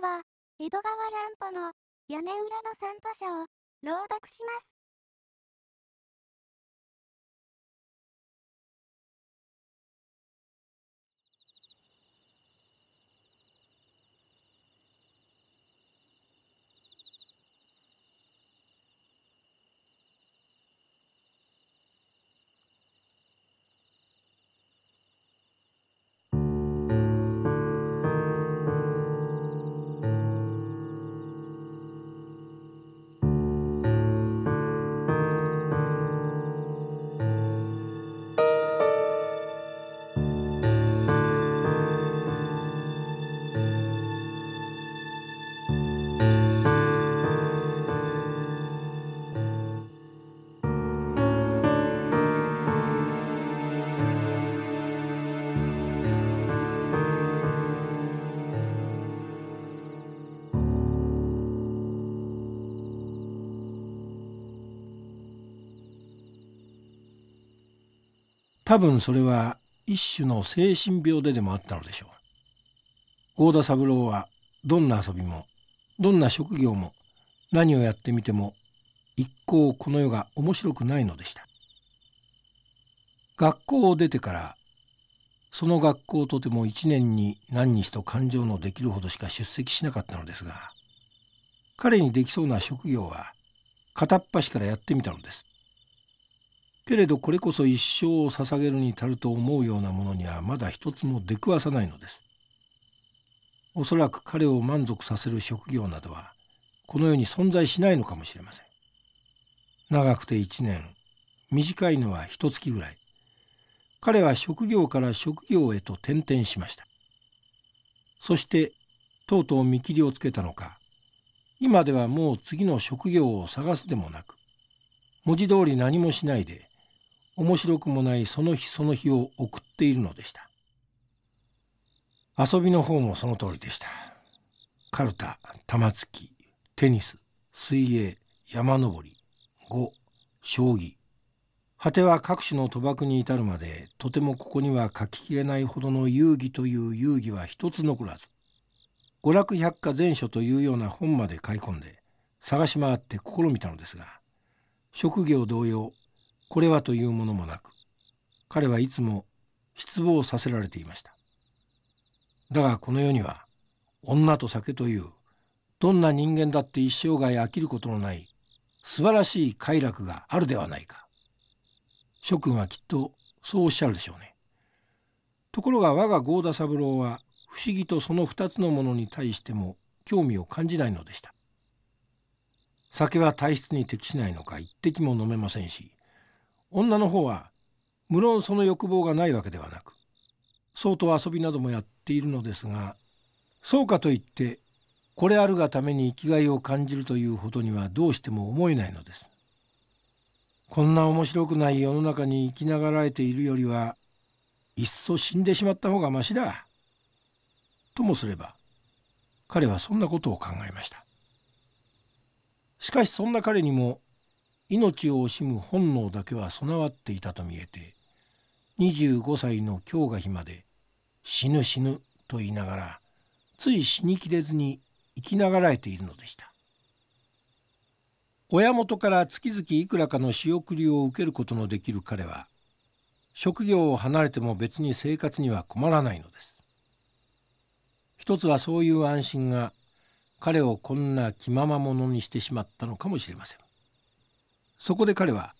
回は、江戸川乱歩の屋根裏の散歩者を朗読します。多分それは一種の精神病ででもあったのでしょう郷田三郎はどんな遊びもどんな職業も何をやってみても一向この世が面白くないのでした学校を出てからその学校とても1年に何日と感情のできるほどしか出席しなかったのですが彼にできそうな職業は片っ端からやってみたのですけれどこれこそ一生を捧げるに足ると思うようなものにはまだ一つも出くわさないのです。おそらく彼を満足させる職業などはこの世に存在しないのかもしれません。長くて一年短いのは一月ぐらい彼は職業から職業へと転々しましたそしてとうとう見切りをつけたのか今ではもう次の職業を探すでもなく文字通り何もしないで面白くもないその日その日を送っているのでした遊びの方もその通りでしたカルタ玉突きテニス水泳山登り碁将棋果ては各種の賭博に至るまでとてもここには書ききれないほどの遊戯という遊戯は一つ残らず娯楽百科全書というような本まで買い込んで探し回って試みたのですが職業同様これはというものもなく彼はいつも失望させられていましただがこの世には女と酒というどんな人間だって一生涯飽きることのない素晴らしい快楽があるではないか諸君はきっとそうおっしゃるでしょうねところが我が郷田三郎は不思議とその二つのものに対しても興味を感じないのでした酒は体質に適しないのか一滴も飲めませんし女の方は無論その欲望がないわけではなく相当遊びなどもやっているのですがそうかといってこれあるがために生きがいを感じるというほどにはどうしても思えないのです。こんな面白くない世の中に生きながらえているよりはいっそ死んでしまった方がましだ。ともすれば彼はそんなことを考えました。しかしそんな彼にも命を惜しむ本能だけは備わっていたと見えて25歳の今日が日まで死ぬ死ぬと言いながらつい死にきれずに生きながらえているのでした親元から月々いくらかの仕送りを受けることのできる彼は職業を離れても別に生活には困らないのです一つはそういう安心が彼をこんな気まま者にしてしまったのかもしれませんそこで彼は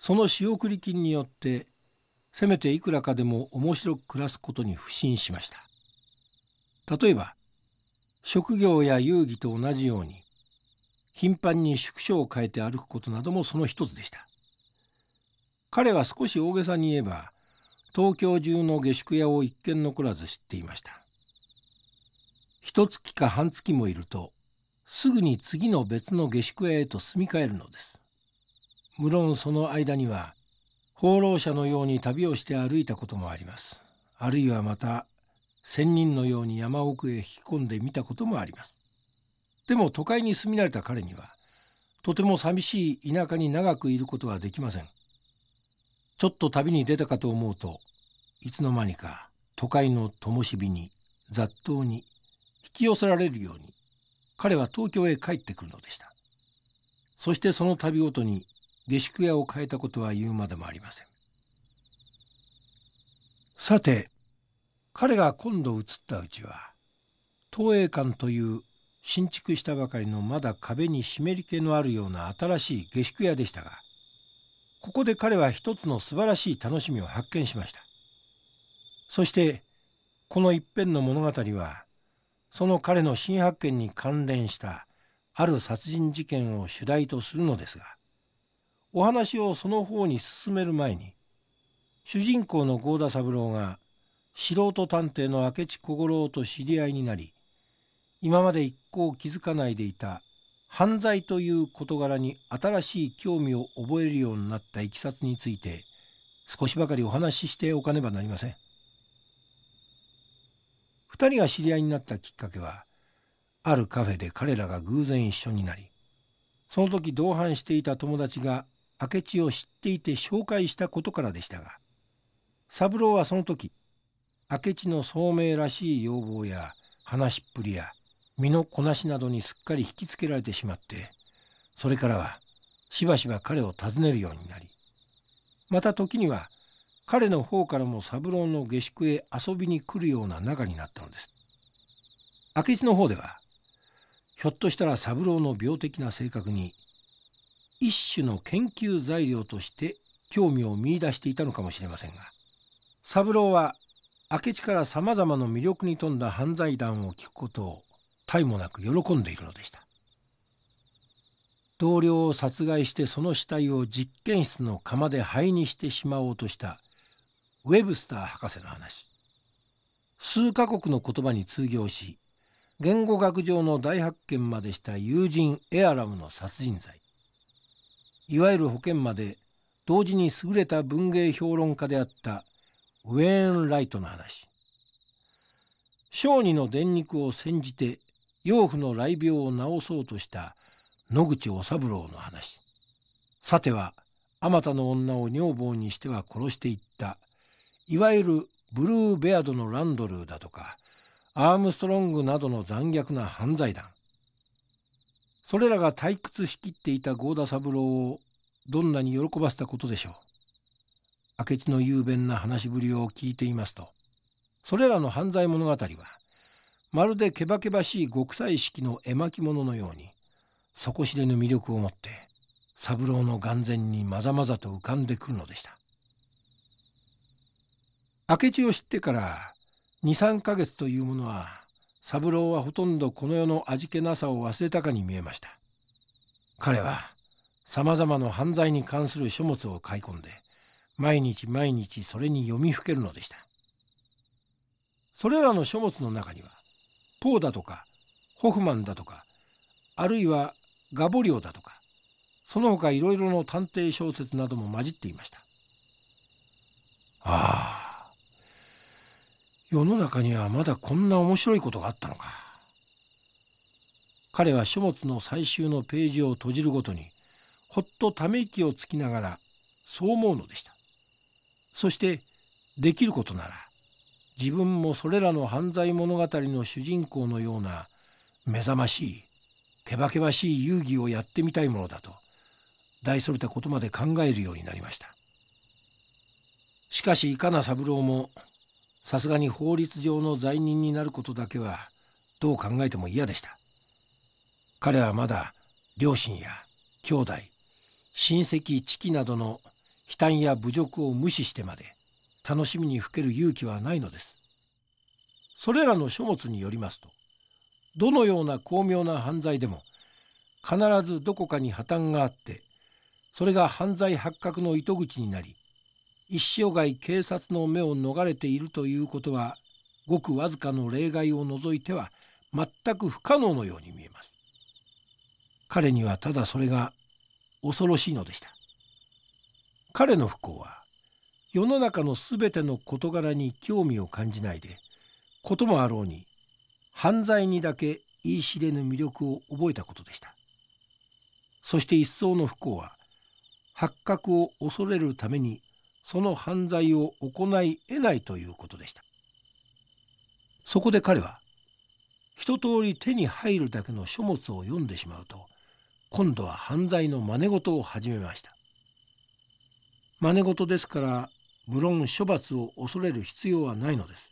その仕送り金によってせめていくらかでも面白く暮らすことに不信しました例えば職業や遊戯と同じように頻繁に宿所を変えて歩くことなどもその一つでした彼は少し大げさに言えば東京中の下宿屋を一軒残らず知っていました一月か半月もいるとすぐに次の別の下宿屋へと住み替えるのです無論その間には放浪者のように旅をして歩いたこともありますあるいはまた仙人のように山奥へ引き込んでみたこともありますでも都会に住み慣れた彼にはとても寂しい田舎に長くいることはできませんちょっと旅に出たかと思うといつの間にか都会の灯火に雑踏に引き寄せられるように彼は東京へ帰ってくるのでしたそしてその旅ごとに下宿屋を変えたことは言うまでもありませんさて彼が今度移ったうちは東映館という新築したばかりのまだ壁に湿り気のあるような新しい下宿屋でしたがここで彼は一つの素晴らしい楽しみを発見しましたそしてこの一編の物語はその彼の新発見に関連したある殺人事件を主題とするのですがお話をその方に進める前に主人公の郷田三郎が素人探偵の明智小五郎と知り合いになり今まで一向気づかないでいた犯罪という事柄に新しい興味を覚えるようになったいきさつについて少しばかりお話ししておかねばなりません。2人が知り合いになったきっかけはあるカフェで彼らが偶然一緒になりその時同伴していた友達が明智を知っていて紹介したことからでしたが三郎はその時明智の聡明らしい要望や話っぷりや身のこなしなどにすっかり引きつけられてしまってそれからはしばしば彼を訪ねるようになりまた時には彼の方からも三郎の下宿へ遊びに来るような仲になったのです明智の方ではひょっとしたら三郎の病的な性格に一種の研究材料として興味を見いだしていたのかもしれませんが三郎は明智からさまざまな魅力に富んだ犯罪談を聞くことをたいもなく喜んでいるのでした同僚を殺害してその死体を実験室の釜で灰にしてしまおうとしたウェブスター博士の話数カ国の言葉に通行し言語学上の大発見までした友人エアラムの殺人罪いわゆる保険まで同時に優れた文芸評論家であったウェーン・ライトの話小児の電肉を煎じて養父の雷病を治そうとした野口お三郎の話さてはあまたの女を女房にしては殺していったいわゆるブルーベアドのランドルーだとかアームストロングなどの残虐な犯罪団それらが退屈しきっていた郷田三郎をどんなに喜ばせたことでしょう明智の雄弁な話しぶりを聞いていますとそれらの犯罪物語はまるでけばけばしい極彩色の絵巻物のように底知れぬ魅力を持って三郎の眼前にまざまざと浮かんでくるのでした明智を知ってから23ヶ月というものは三郎はほとんどこの世の味気なさを忘れたかに見えました彼はさまざまな犯罪に関する書物を買い込んで毎日毎日それに読みふけるのでしたそれらの書物の中にはポーだとかホフマンだとかあるいはガボリオだとかその他いろいろの探偵小説なども混じっていましたああ世の中にはまだこんな面白いことがあったのか彼は書物の最終のページを閉じるごとにほっとため息をつきながらそう思うのでしたそしてできることなら自分もそれらの犯罪物語の主人公のような目覚ましいけばけばしい遊戯をやってみたいものだと大それたことまで考えるようになりましたしかしいかな三郎もさすがに法律上の罪人になることだけはどう考えても嫌でした彼はまだ両親や兄弟親戚知己などの悲嘆や侮辱を無視してまで楽しみにふける勇気はないのですそれらの書物によりますとどのような巧妙な犯罪でも必ずどこかに破綻があってそれが犯罪発覚の糸口になり一生涯警察の目を逃れているということはごくわずかの例外を除いては全く不可能のように見えます。彼にはただそれが恐ろしいのでした。彼の不幸は世の中の全ての事柄に興味を感じないでこともあろうに犯罪にだけ言い知れぬ魅力を覚えたことでした。そして一層の不幸は発覚を恐れるためにその犯罪を行い得ないということでしたそこで彼は一通り手に入るだけの書物を読んでしまうと今度は犯罪の真似事を始めました真似事ですから無論処罰を恐れる必要はないのです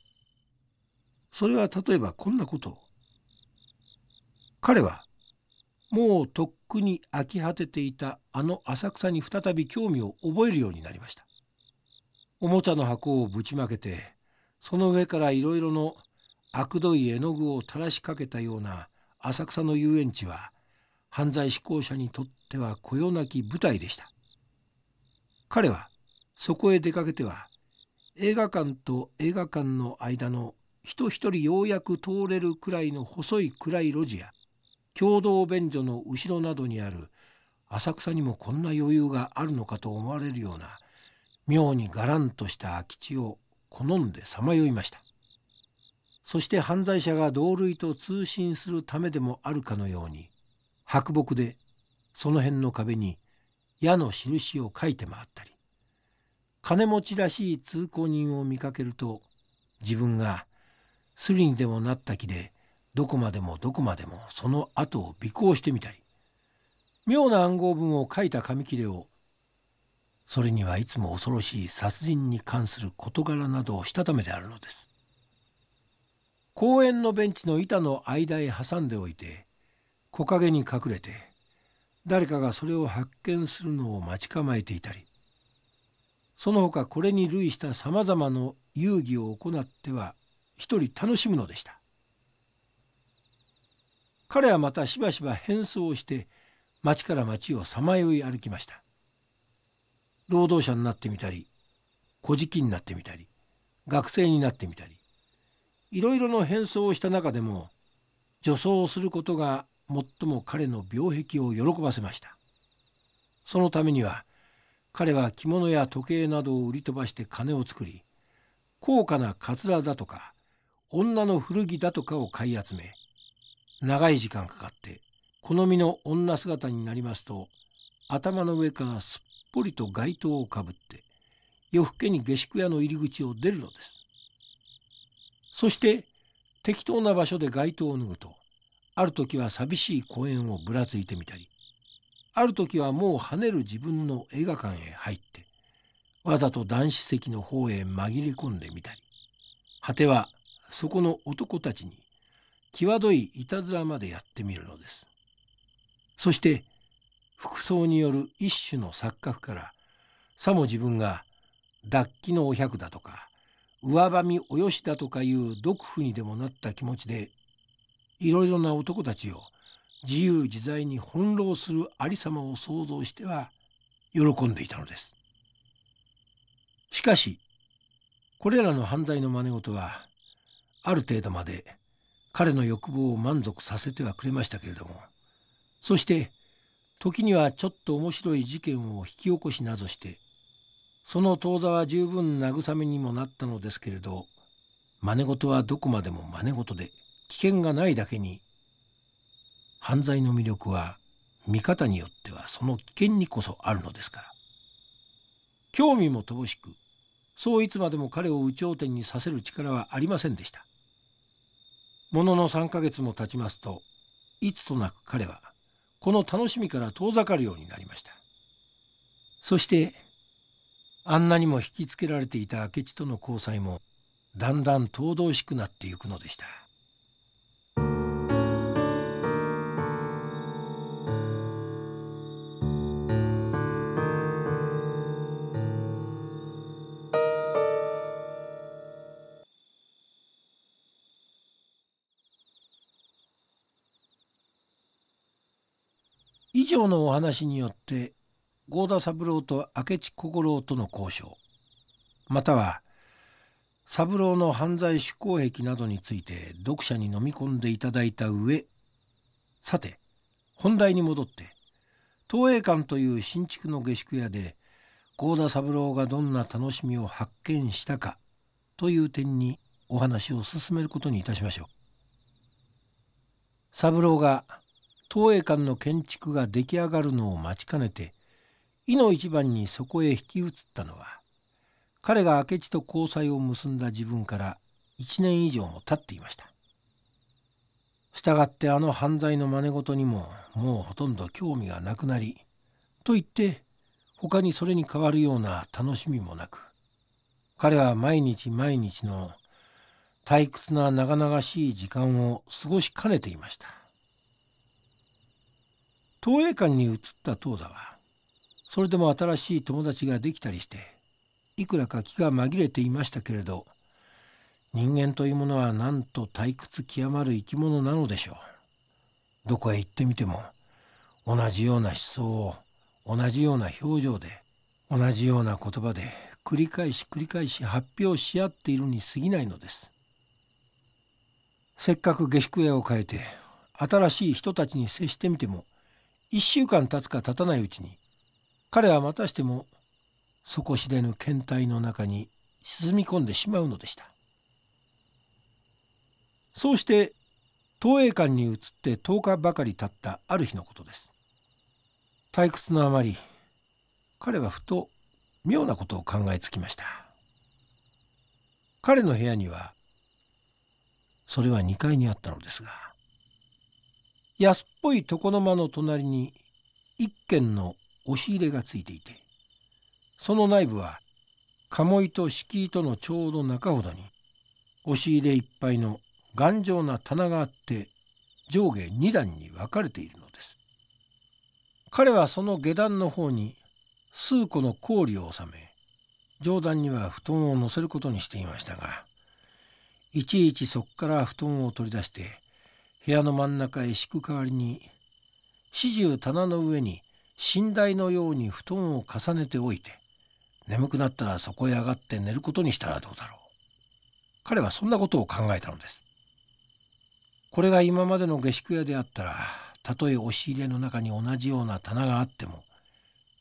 それは例えばこんなことを彼はもうとっくに飽き果てていたあの浅草に再び興味を覚えるようになりましたおもちゃの箱をぶちまけてその上からいろいろのあくどい絵の具を垂らしかけたような浅草の遊園地は犯罪志向者にとってはこよなき舞台でした彼はそこへ出かけては映画館と映画館の間の人一人ようやく通れるくらいの細い暗い路地や共同便所の後ろなどにある浅草にもこんな余裕があるのかと思われるような妙にがらんとした空き地を好んでさまよいましたそして犯罪者が同類と通信するためでもあるかのように白木でその辺の壁に矢の印を書いて回ったり金持ちらしい通行人を見かけると自分がスリにでもなった気でどこまでもどこまでもその後を尾行してみたり妙な暗号文を書いた紙切れをそれにはいつも恐ろしい殺人に関する事柄などをしたためであるのです公園のベンチの板の間へ挟んでおいて木陰に隠れて誰かがそれを発見するのを待ち構えていたりその他これに類したさまざまな遊戯を行っては一人楽しむのでした彼はまたしばしば変装をして町から町をさまよい歩きました労働者になってみたり小じきになってみたり学生になってみたりいろいろの変装をした中でも女装をすることが最も彼の病壁を喜ばせましたそのためには彼は着物や時計などを売り飛ばして金を作り高価なカツラだとか女の古着だとかを買い集め長い時間かかって好みの女姿になりますと頭の上からすっぽりと街灯をかぶって夜更けに下宿屋の入り口を出るのですそして適当な場所で街灯を脱ぐとある時は寂しい公園をぶらついてみたりある時はもう跳ねる自分の映画館へ入ってわざと男子席の方へ紛れ込んでみたり果てはそこの男たちに際どいいたずらまでやってみるのですそして服装による一種の錯覚からさも自分が脱気のお百だとか上ばみおよしだとかいう毒婦にでもなった気持ちでいろいろな男たちを自由自在に翻弄する有様を想像しては喜んでいたのです。しかしこれらの犯罪の真似事はある程度まで彼の欲望を満足させてはくれましたけれどもそして時にはちょっと面白い事件を引き起こしなぞしてその当座は十分慰めにもなったのですけれど真似事はどこまでも真似事で危険がないだけに犯罪の魅力は見方によってはその危険にこそあるのですから興味も乏しくそういつまでも彼を有頂天にさせる力はありませんでしたものの3ヶ月も経ちますといつとなく彼はこの楽しみから遠ざかるようになりましたそしてあんなにも引きつけられていた明智との交際もだんだん遠々しくなってゆくのでした長のお話によって合田三郎と明智小五郎との交渉または三郎の犯罪趣行癖などについて読者に飲み込んでいただいた上さて本題に戻って東映館という新築の下宿屋で合田三郎がどんな楽しみを発見したかという点にお話を進めることにいたしましょう。三郎が東映館の建築が出来上がるのを待ちかねて井の一番にそこへ引き移ったのは彼が明智と交際を結んだ自分から1年以上も経っていました。したがってあの犯罪の真似事にももうほとんど興味がなくなりと言って他にそれに代わるような楽しみもなく彼は毎日毎日の退屈な長々しい時間を過ごしかねていました。東映館に移った当座はそれでも新しい友達ができたりしていくらか気が紛れていましたけれど人間というものはなんと退屈極まる生き物なのでしょうどこへ行ってみても同じような思想を同じような表情で同じような言葉で繰り返し繰り返し発表し合っているに過ぎないのですせっかく下宿屋を変えて新しい人たちに接してみても1週間経つか経たないうちに彼はまたしても底知れぬ検体の中に沈み込んでしまうのでしたそうして東映館に移って10日ばかり経ったある日のことです退屈のあまり彼はふと妙なことを考えつきました彼の部屋にはそれは2階にあったのですが安っぽい床の間の隣に一軒の押し入れがついていてその内部は鴨居と敷居とのちょうど中ほどに押し入れいっぱいの頑丈な棚があって上下二段に分かれているのです彼はその下段の方に数個の氷を収め上段には布団を乗せることにしていましたがいちいちそこから布団を取り出して部屋の真ん中へ敷く代わりに始終棚の上に寝台のように布団を重ねておいて眠くなったらそこへ上がって寝ることにしたらどうだろう彼はそんなことを考えたのですこれが今までの下宿屋であったらたとえ押し入れの中に同じような棚があっても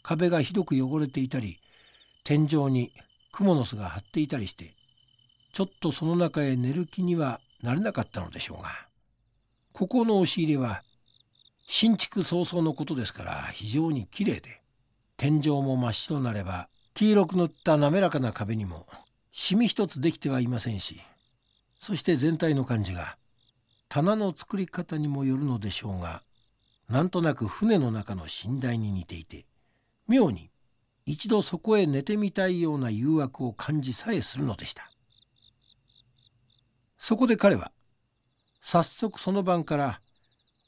壁がひどく汚れていたり天井に蜘蛛の巣が張っていたりしてちょっとその中へ寝る気にはなれなかったのでしょうがここの押し入れは新築早々のことですから非常にきれいで天井も真っ白なれば黄色く塗った滑らかな壁にもシミ一つできてはいませんしそして全体の感じが棚の作り方にもよるのでしょうがなんとなく船の中の寝台に似ていて妙に一度そこへ寝てみたいような誘惑を感じさえするのでしたそこで彼は早速その晩から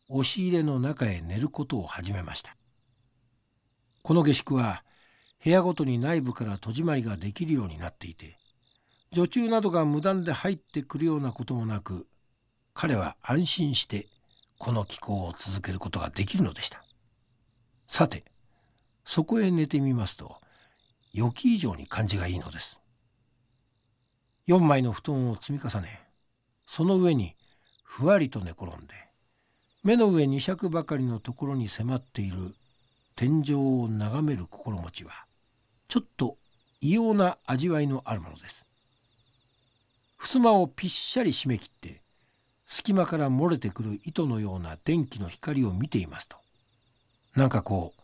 押し入れの中へ寝ることを始めましたこの下宿は部屋ごとに内部から戸締まりができるようになっていて女中などが無断で入ってくるようなこともなく彼は安心してこの気候を続けることができるのでしたさてそこへ寝てみますと予期以上に感じがいいのです4枚の布団を積み重ねその上にふわりと寝転んで目の上二尺ばかりのところに迫っている天井を眺める心持ちはちょっと異様な味わいのあるものです。襖をぴっしゃり締め切って隙間から漏れてくる糸のような電気の光を見ていますとなんかこう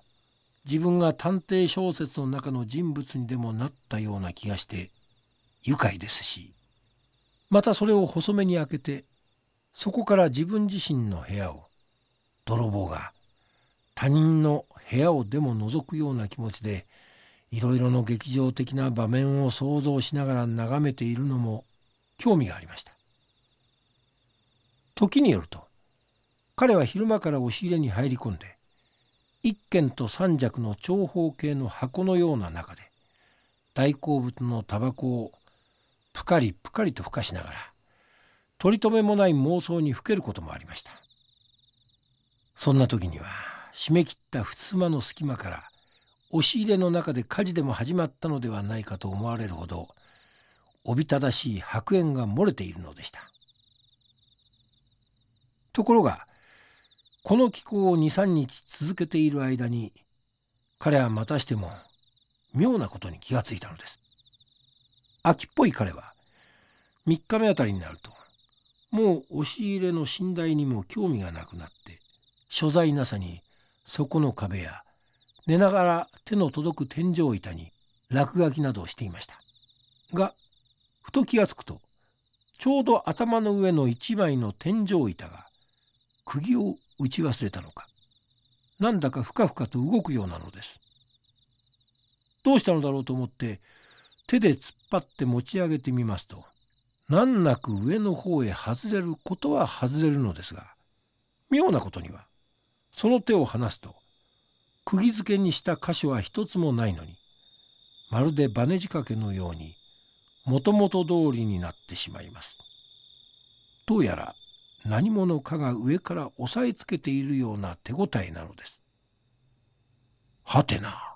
自分が探偵小説の中の人物にでもなったような気がして愉快ですしまたそれを細めに開けてそこから自分自身の部屋を泥棒が他人の部屋をでも覗くような気持ちでいろいろの劇場的な場面を想像しながら眺めているのも興味がありました時によると彼は昼間から押し入れに入り込んで一軒と三尺の長方形の箱のような中で大好物のタバコをぷかりぷかりとふかしながら取り留めもない妄想にふけることもありましたそんな時には締め切った襖の隙間から押し入れの中で火事でも始まったのではないかと思われるほどおびただしい白煙が漏れているのでしたところがこの気候を23日続けている間に彼はまたしても妙なことに気がついたのです秋っぽい彼は3日目あたりになるともう押し入れの寝台にも興味がなくなって所在なさに底の壁や寝ながら手の届く天井板に落書きなどをしていましたがふと気がつくとちょうど頭の上の一枚の天井板が釘を打ち忘れたのかなんだかふかふかと動くようなのですどうしたのだろうと思って手で突っ張って持ち上げてみますと難なく上の方へ外れることは外れるのですが妙なことにはその手を離すと釘付けにした箇所は一つもないのにまるでバネ仕掛けのようにもともと通りになってしまいます。どうやら何者かが上から押さえつけているような手応えなのです。はてな。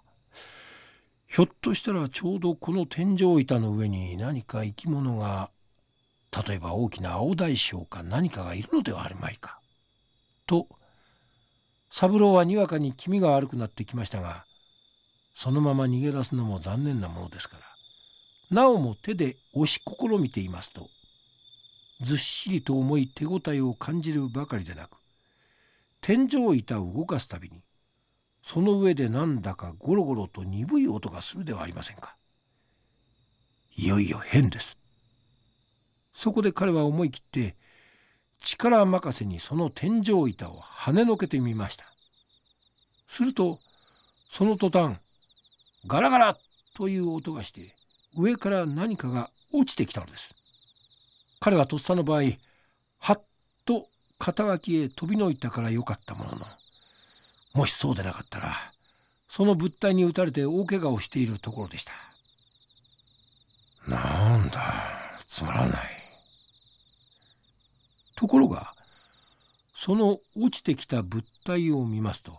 ひょっとしたらちょうどこの天井板の上に何か生き物が例えば大きな青大将か何かがいるのではあるまいか。と三郎はにわかに気味が悪くなってきましたがそのまま逃げ出すのも残念なものですからなおも手で押し試みていますとずっしりと重い手応えを感じるばかりでなく天井板を動かすたびにその上でなんだかゴロゴロと鈍い音がするではありませんか。いよいよ変です。そこで彼は思い切って力任せにその天井板を跳ねのけてみましたするとその途端ガラガラという音がして上から何かが落ちてきたのです彼はとっさの場合はっと肩脇へ飛びのいたからよかったもののもしそうでなかったらその物体に打たれて大けがをしているところでしたなんだつまらないところがその落ちてきた物体を見ますと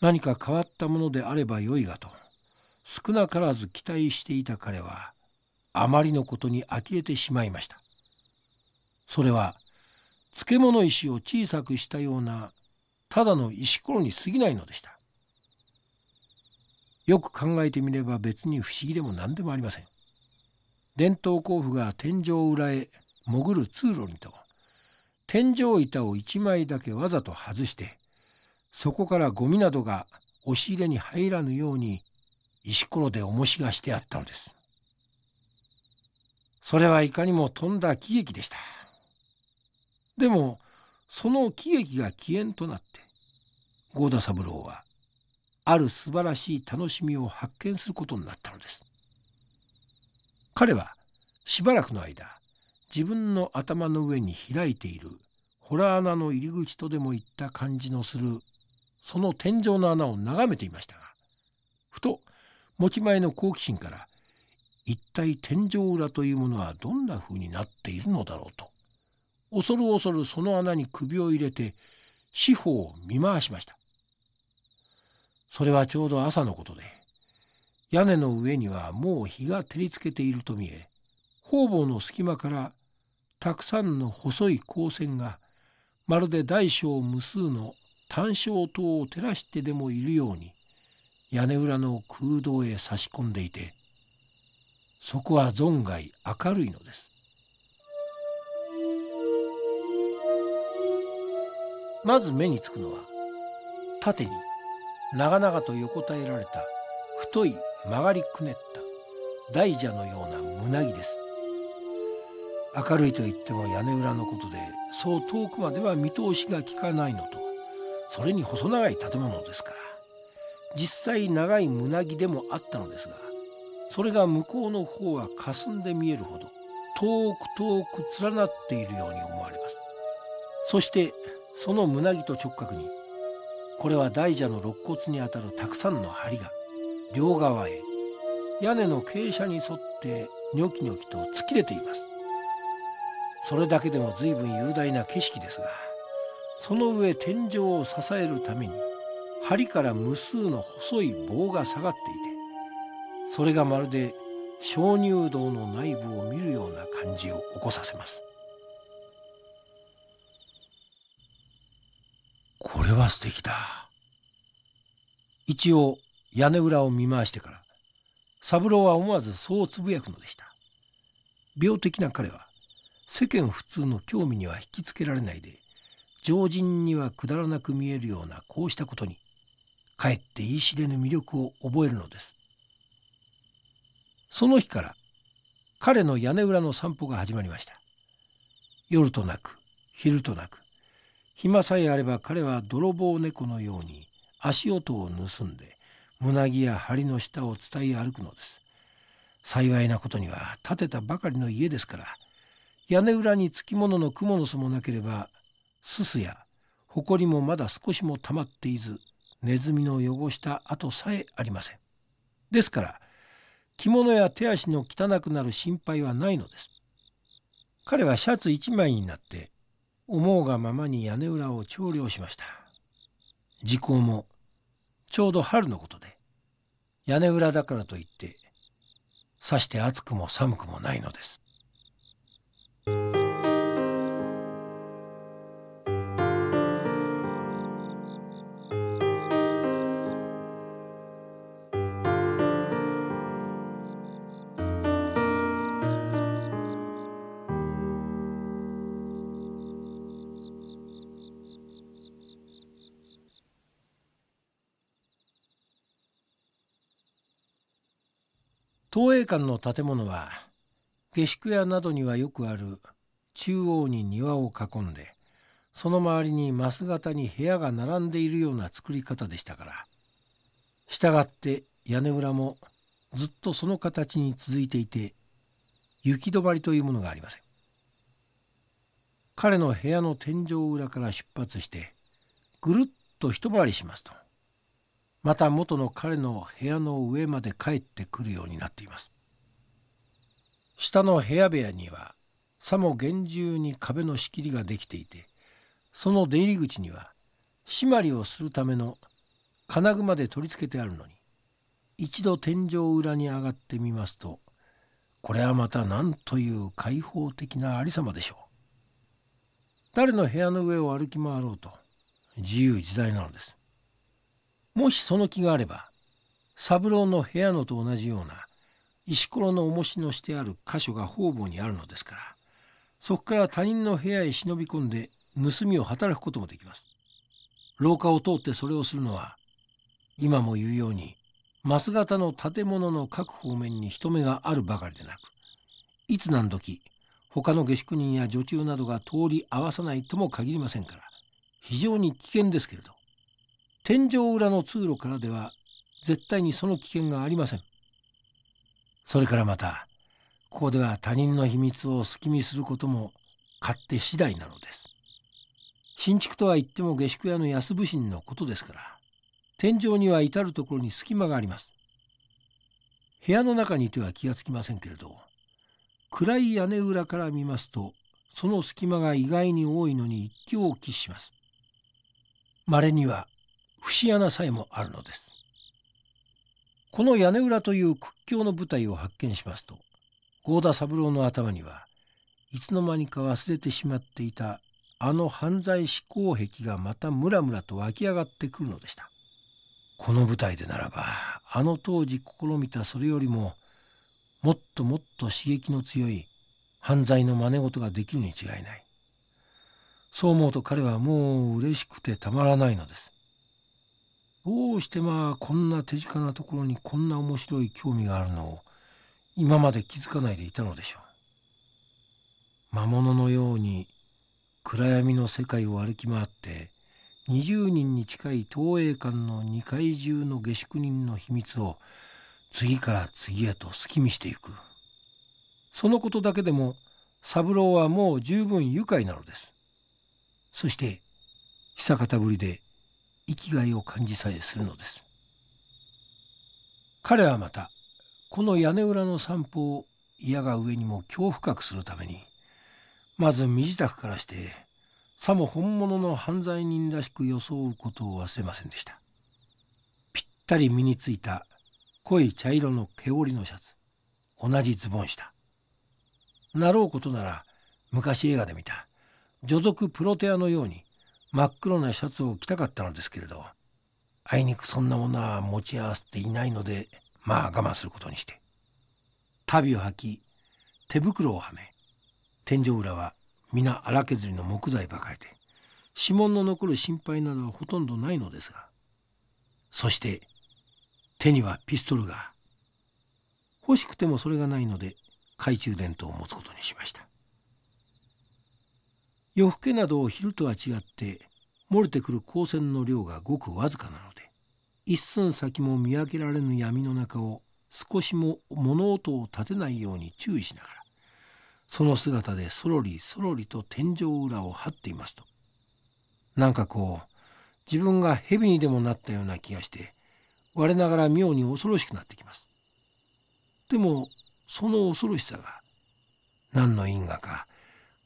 何か変わったものであればよいがと少なからず期待していた彼はあまりのことに呆れてしまいました。それは漬物石を小さくしたようなただの石ころに過ぎないのでした。よく考えてみれば別に不思議でも何でもありません。伝統工夫が天井裏へ潜る通路にと天井板を1枚だけわざと外してそこからゴミなどが押し入れに入らぬように石ころで重しがしてあったのです。それはいかにも飛んだ喜劇でした。でもその喜劇が起源となって郷田三郎はある素晴らしい楽しみを発見することになったのです。彼はしばらくの間自分の頭の上に開いている洞穴の入り口とでもいった感じのするその天井の穴を眺めていましたがふと持ち前の好奇心から一体天井裏というものはどんな風になっているのだろうと恐る恐るその穴に首を入れて四方を見回しましたそれはちょうど朝のことで屋根の上にはもう日が照りつけていると見え方々の隙間からたくさんの細い光線がまるで大小無数の単焦灯を照らしてでもいるように屋根裏の空洞へ差し込んでいてそこは存外明るいのですまず目につくのは縦に長々と横たえられた太い曲がりくねった大蛇のような胸着です明るいといっても屋根裏のことでそう遠くまでは見通しが利かないのとそれに細長い建物ですから実際長い胸木でもあったのですがそれが向こうの方は霞んで見えるほど遠く遠く連なっているように思われますそしてその胸木と直角にこれは大蛇の肋骨にあたるたくさんの梁が両側へ屋根の傾斜に沿ってニョキニョキと突き出ていますそれだけでも随分雄大な景色ですがその上天井を支えるために梁から無数の細い棒が下がっていてそれがまるで鍾乳洞の内部を見るような感じを起こさせますこれは素敵だ一応屋根裏を見回してから三郎は思わずそうつぶやくのでした病的な彼は世間普通の興味には引きつけられないで常人にはくだらなく見えるようなこうしたことにかえって言い知れぬ魅力を覚えるのですその日から彼の屋根裏の散歩が始まりました夜となく昼となく暇さえあれば彼は泥棒猫のように足音を盗んで胸木や梁の下を伝え歩くのです幸いなことには建てたばかりの家ですから屋根裏につきものの蜘蛛の巣もなければすすやほこりもまだ少しも溜まっていずネズミの汚した跡さえありませんですから着物や手足の汚くなる心配はないのです彼はシャツ一枚になって思うがままに屋根裏を調理をしました時効もちょうど春のことで屋根裏だからといってさして暑くも寒くもないのです生の建物は下宿屋などにはよくある中央に庭を囲んでその周りにマス型に部屋が並んでいるような作り方でしたからしたがって屋根裏もずっとその形に続いていて行き止まりというものがありません彼の部屋の天井裏から出発してぐるっと一回りしますとまた元の彼の部屋の上まで帰ってくるようになっています下の部屋部屋にはさも厳重に壁の仕切りができていてその出入り口には締まりをするための金具まで取り付けてあるのに一度天井裏に上がってみますとこれはまた何という開放的なありさまでしょう誰の部屋の上を歩き回ろうと自由自在なのですもしその気があれば三郎の部屋のと同じような石ころの重しのしてある箇所が方々にあるのですからそこから他人の部屋へ忍び込んで盗みを働くこともできます廊下を通ってそれをするのは今も言うようにマス型の建物の各方面に人目があるばかりでなくいつ何時他の下宿人や女中などが通り合わさないとも限りませんから非常に危険ですけれど天井裏の通路からでは絶対にその危険がありませんそれからまたここでは他人の秘密を好き見することも勝手次第なのです新築とは言っても下宿屋の安武神のことですから天井には至る所に隙間があります部屋の中にいては気がつきませんけれど暗い屋根裏から見ますとその隙間が意外に多いのに一興を喫しますまれには節穴さえもあるのですこの屋根裏という屈強の舞台を発見しますと郷田三郎の頭にはいつの間にか忘れてしまっていたあの犯罪思考癖がまたムラムラと湧き上がってくるのでしたこの舞台でならばあの当時試みたそれよりももっともっと刺激の強い犯罪の真似事ができるに違いないそう思うと彼はもう嬉しくてたまらないのですどうしてまあこんな手近なところにこんな面白い興味があるのを今まで気づかないでいたのでしょう魔物のように暗闇の世界を歩き回って20人に近い東映館の2階中の下宿人の秘密を次から次へと隙見していくそのことだけでも三郎はもう十分愉快なのですそして久方ぶりで生きがいを感じさえするのです彼はまたこの屋根裏の散歩を嫌が上にも恐怖くするためにまず身支度からしてさも本物の犯罪人らしく装うことを忘れませんでしたぴったり身についた濃い茶色の毛織のシャツ同じズボン下なろうことなら昔映画で見た女族プロテアのように真っ黒なシャツを着たかったのですけれどあいにくそんなものは持ち合わせていないのでまあ我慢することにして足袋を履き手袋をはめ天井裏は皆荒削りの木材ばかりで指紋の残る心配などはほとんどないのですがそして手にはピストルが欲しくてもそれがないので懐中電灯を持つことにしました夜更けなど昼とは違って漏れてくる光線の量がごくわずかなので一寸先も見分けられぬ闇の中を少しも物音を立てないように注意しながらその姿でそろりそろりと天井裏を張っていますとなんかこう自分が蛇にでもなったような気がして我ながら妙に恐ろしくなってきますでもその恐ろしさが何の因果か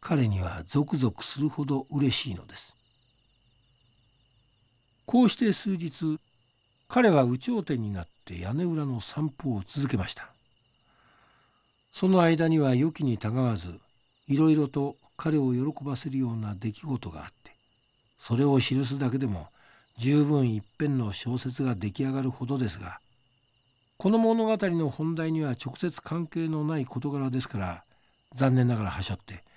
彼にはゾクゾクするほど嬉しいのですこうして数日彼は有頂天になって屋根裏の散歩を続けましたその間には予期にたがわずいろいろと彼を喜ばせるような出来事があってそれを記すだけでも十分一編の小説が出来上がるほどですがこの物語の本題には直接関係のない事柄ですから残念ながらはしょって「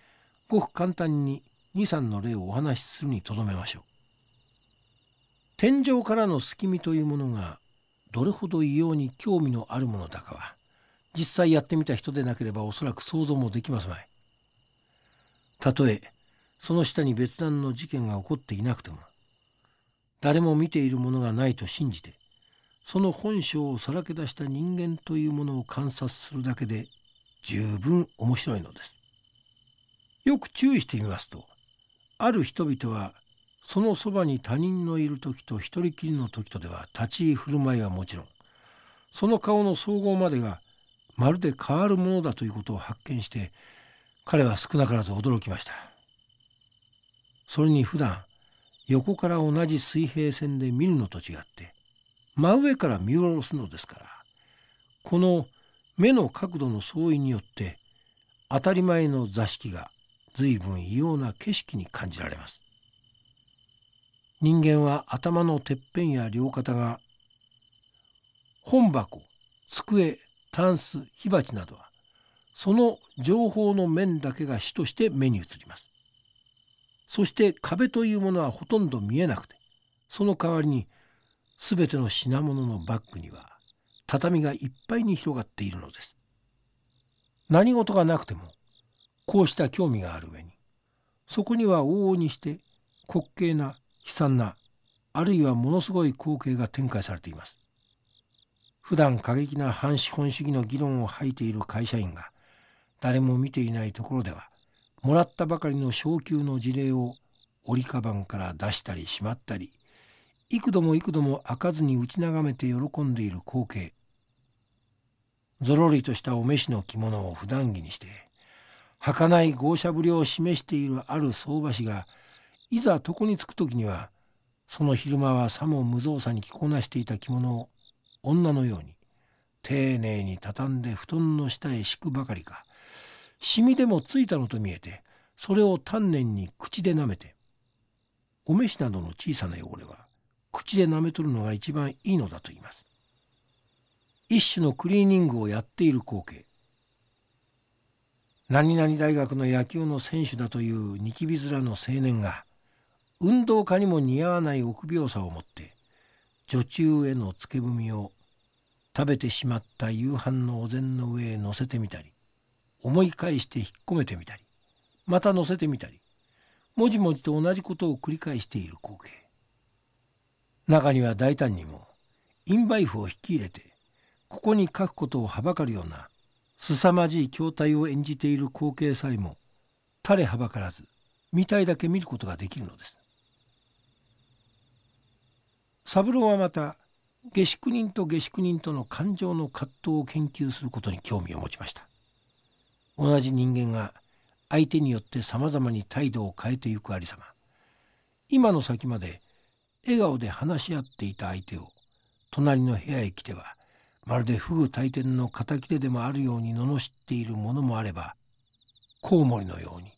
ごく簡単に23の例をお話しするにとどめましょう。天井からの隙見というものがどれほど異様に興味のあるものだかは実際やってみた人でなければおそらく想像もできますまい。たとえその下に別段の事件が起こっていなくても誰も見ているものがないと信じてその本性をさらけ出した人間というものを観察するだけで十分面白いのです。よく注意してみますとある人々はそのそばに他人のいる時と一人きりの時とでは立ち居振る舞いはもちろんその顔の総合までがまるで変わるものだということを発見して彼は少なからず驚きましたそれに普段横から同じ水平線で見るのと違って真上から見下ろすのですからこの目の角度の相違によって当たり前の座敷が随分異様な景色に感じられます人間は頭のてっぺんや両肩が本箱机タンス火鉢などはその情報の面だけが主として目に映りますそして壁というものはほとんど見えなくてその代わりに全ての品物のバッグには畳がいっぱいに広がっているのです何事がなくてもこうした興味がある上にそこには往々にして滑稽な悲惨なあるいはものすごい光景が展開されています普段過激な反資本主義の議論を吐いている会社員が誰も見ていないところではもらったばかりの昇給の事例を折りカバンから出したりしまったり幾度も幾度も開かずに打ち眺めて喜んでいる光景ぞろりとしたお召しの着物を普段着にして儚い豪奢ぶりを示しているある相場師がいざ床に着く時にはその昼間はさも無造作に着こなしていた着物を女のように丁寧に畳んで布団の下へ敷くばかりか染みでもついたのと見えてそれを丹念に口で舐めてお飯などの小さな汚れは口で舐めとるのが一番いいのだと言います一種のクリーニングをやっている光景何々大学の野球の選手だというニキビ面の青年が運動家にも似合わない臆病さを持って女中へのつけ踏みを食べてしまった夕飯のお膳の上へ乗せてみたり思い返して引っ込めてみたりまた乗せてみたりもじもじと同じことを繰り返している光景中には大胆にもインバイフを引き入れてここに書くことをはばかるような凄まじい筐体を演じている光景さえも垂れはばからず見たいだけ見ることができるのです三郎はまた下宿人と下宿人との感情の葛藤を研究することに興味を持ちました同じ人間が相手によってさまざまに態度を変えてゆくありさま今の先まで笑顔で話し合っていた相手を隣の部屋へ来てはまるで不具大天の敵手でもあるように罵っているものもあればコウモリのように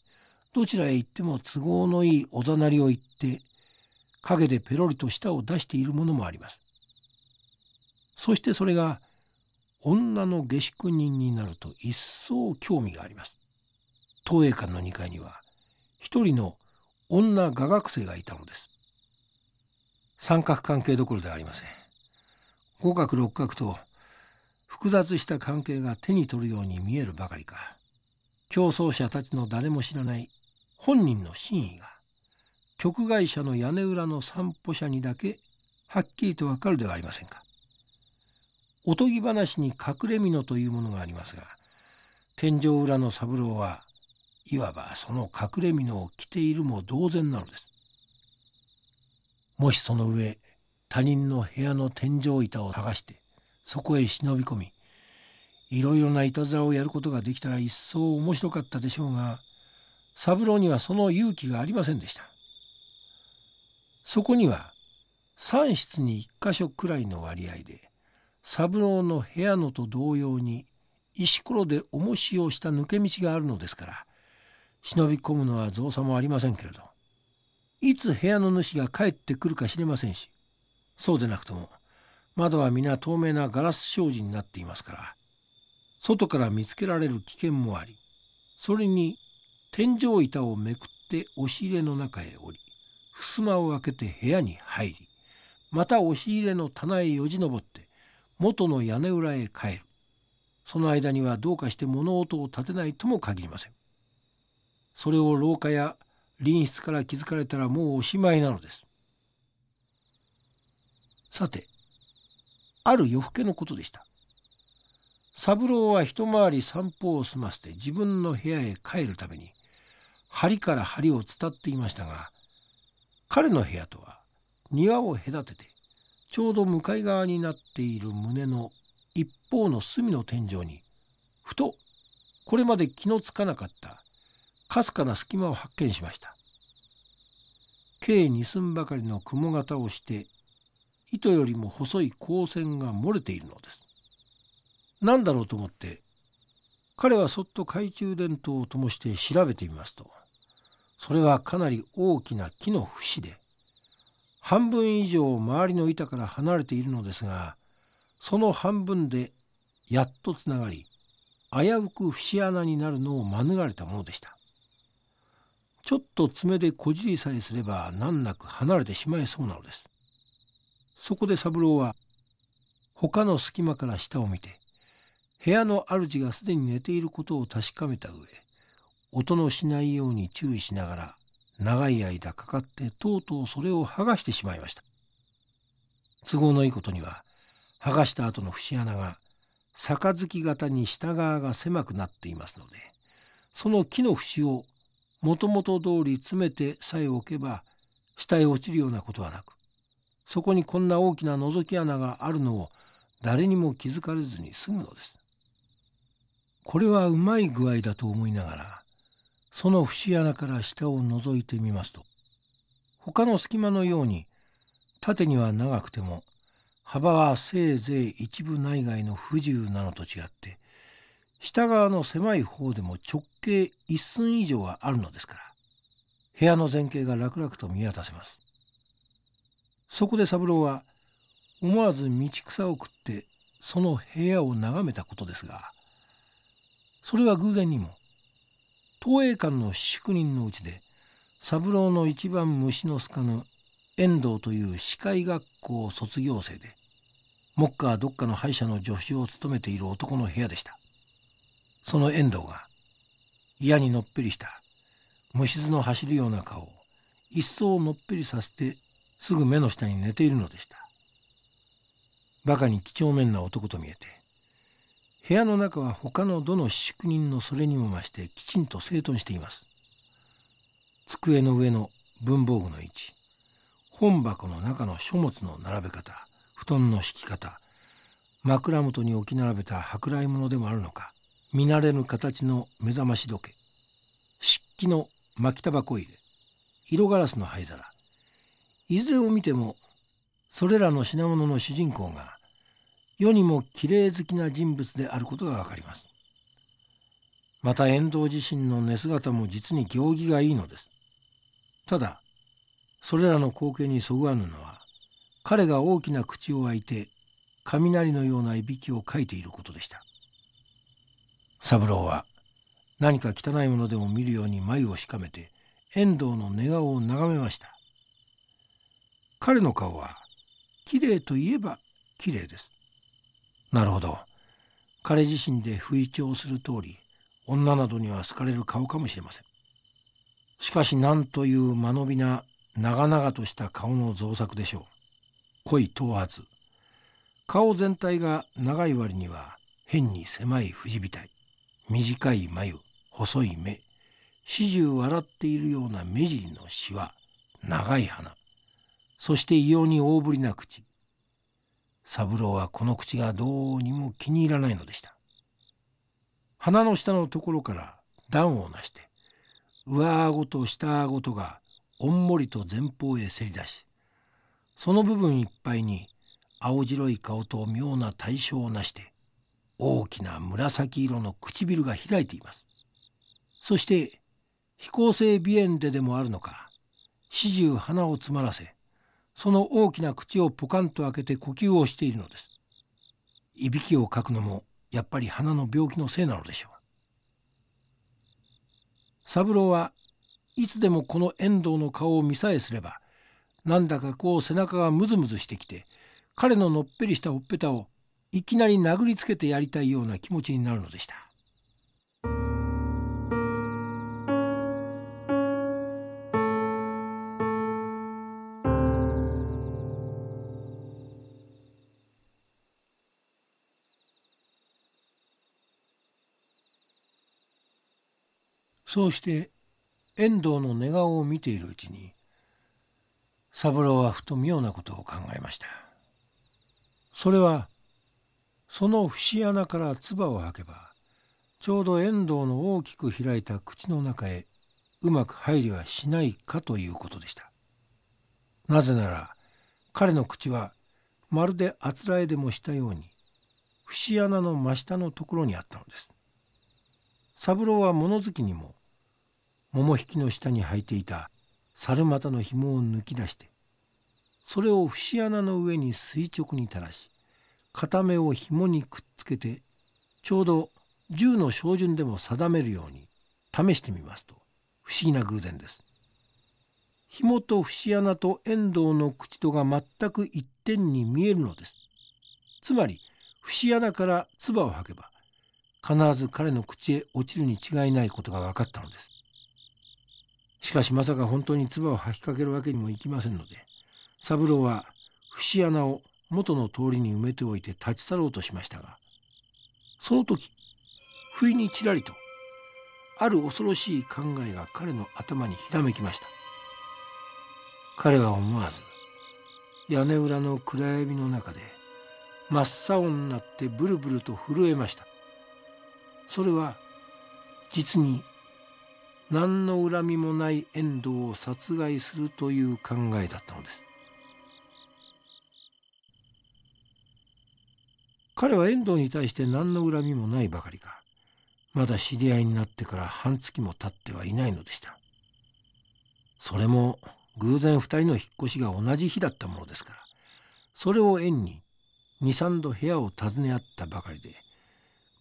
どちらへ行っても都合のいいおざなりを言って陰でペロリと舌を出しているものもあります。そしてそれが女の下宿人になると一層興味があります。東映館の2階には一人の女画学生がいたのです。三角関係どころではありません。五角六角と複雑した関係が手に取るように見えるばかりか競争者たちの誰も知らない本人の真意が局外者の屋根裏の散歩者にだけはっきりとわかるではありませんか。おとぎ話に隠れ蓑というものがありますが天井裏の三郎はいわばその隠れ蓑を着ているも同然なのです。もしその上他人の部屋の天井板を剥がしてそこへ忍び込みいろいろないたずらをやることができたら一層面白かったでしょうが三郎にはその勇気がありませんでしたそこには3室に1か所くらいの割合で三郎の部屋のと同様に石ころで重しをした抜け道があるのですから忍び込むのは造作もありませんけれどいつ部屋の主が帰ってくるか知れませんしそうでなくとも窓は皆透明なガラス障子になっていますから外から見つけられる危険もありそれに天井板をめくって押し入れの中へ降り襖を開けて部屋に入りまた押し入れの棚へよじ登って元の屋根裏へ帰るその間にはどうかして物音を立てないとも限りませんそれを廊下や隣室から気づかれたらもうおしまいなのですさてある夜更けのことでした三郎は一回り散歩を済ませて自分の部屋へ帰るために針から針を伝っていましたが彼の部屋とは庭を隔ててちょうど向かい側になっている胸の一方の隅の天井にふとこれまで気のつかなかったかすかな隙間を発見しました。計二寸ばかりの雲型をして糸よりも細い光線が漏れているのです。何だろうと思って彼はそっと懐中電灯を灯して調べてみますとそれはかなり大きな木の節で半分以上周りの板から離れているのですがその半分でやっとつながり危うく節穴になるのを免れたものでしたちょっと爪でこじりさえすれば難なく離れてしまいそうなのですそこで三郎は他の隙間から下を見て部屋の主がすでに寝ていることを確かめた上音のしないように注意しながら長い間かかってとうとうそれを剥がしてしまいました都合のいいことには剥がした後の節穴が杯型に下側が狭くなっていますのでその木の節をもともと通り詰めてさえ置けば下へ落ちるようなことはなくそこにこんな大きな覗き穴があるのを誰にも気づかれずに済むのです。これはうまい具合だと思いながらその節穴から下を覗いてみますと他の隙間のように縦には長くても幅はせいぜい一部内外の不自由なのと違って下側の狭い方でも直径1寸以上はあるのですから部屋の前景が楽々と見渡せますそこで三郎は思わず道草を食ってその部屋を眺めたことですがそれは偶然にも東映館の宿人のうちで三郎の一番虫の好かぬ遠藤という歯科医学校卒業生で目下どっかの歯医者の助手を務めている男の部屋でしたその遠藤が嫌にのっぺりした虫巣の走るような顔を一層のっぺりさせてすぐ目の下に寝ているのでしたバカに几帳面な男と見えて部屋の中は他のどの四宿人のそれにも増してきちんと整頓しています机の上の文房具の位置本箱の中の書物の並べ方布団の敷き方枕元に置き並べた舶来物でもあるのか見慣れぬ形の目覚まし時計漆器の巻きタバコ入れ色ガラスの灰皿いずれを見てもそれらの品物の主人公が世にも綺麗好きな人物であることがわかりますまた遠藤自身の寝姿も実に行儀がいいのですただそれらの光景にそぐわぬのは彼が大きな口を開いて雷のようないびきをかいていることでした三郎は何か汚いものでも見るように眉をしかめて遠藤の寝顔を眺めました彼の顔は綺麗といえば綺麗です。なるほど。彼自身で不意調する通り、女などには好かれる顔かもしれません。しかし何という間延びな長々とした顔の造作でしょう。濃い頭髪。顔全体が長い割には変に狭い藤みたい。短い眉、細い目、始終笑っているような目尻のしわ長い鼻。そして異様に大ぶりな口三郎はこの口がどうにも気に入らないのでした鼻の下のところから段をなして上顎と下顎とがおんもりと前方へせり出しその部分いっぱいに青白い顔と妙な対象をなして大きな紫色の唇が開いていますそして非行性鼻炎ででもあるのか始終鼻を詰まらせその大きな口をポカンと開けて呼吸をしているのですいびきをかくのもやっぱり鼻の病気のせいなのでしょう三郎はいつでもこの遠藤の顔を見さえすればなんだかこう背中がムズムズしてきて彼ののっぺりしたほっぺたをいきなり殴りつけてやりたいような気持ちになるのでしたそうして遠藤の寝顔を見ているうちに三郎はふと妙なことを考えましたそれはその節穴から唾を吐けばちょうど遠藤の大きく開いた口の中へうまく入りはしないかということでしたなぜなら彼の口はまるであつらえでもしたように節穴の真下のところにあったのです三郎は物好きにも桃引きの下に履いていた猿股の紐を抜き出してそれを節穴の上に垂直に垂らし片目を紐にくっつけてちょうど銃の照準でも定めるように試してみますと不思議な偶然です。紐と節穴と遠藤の口とが全く一点に見えるのです。つまり節穴から唾を吐けば必ず彼の口へ落ちるに違いないことが分かったのです。しかしまさか本当に唾を吐きかけるわけにもいきませんので三郎は節穴を元の通りに埋めておいて立ち去ろうとしましたがその時不意にちらりとある恐ろしい考えが彼の頭にひらめきました彼は思わず屋根裏の暗闇の中で真っ青になってブルブルと震えましたそれは実に何の恨みもない遠藤を殺害するという考えだったのです彼は遠藤に対して何の恨みもないばかりかまだ知り合いになってから半月も経ってはいないのでしたそれも偶然2人の引っ越しが同じ日だったものですからそれを縁に23度部屋を訪ね合ったばかりで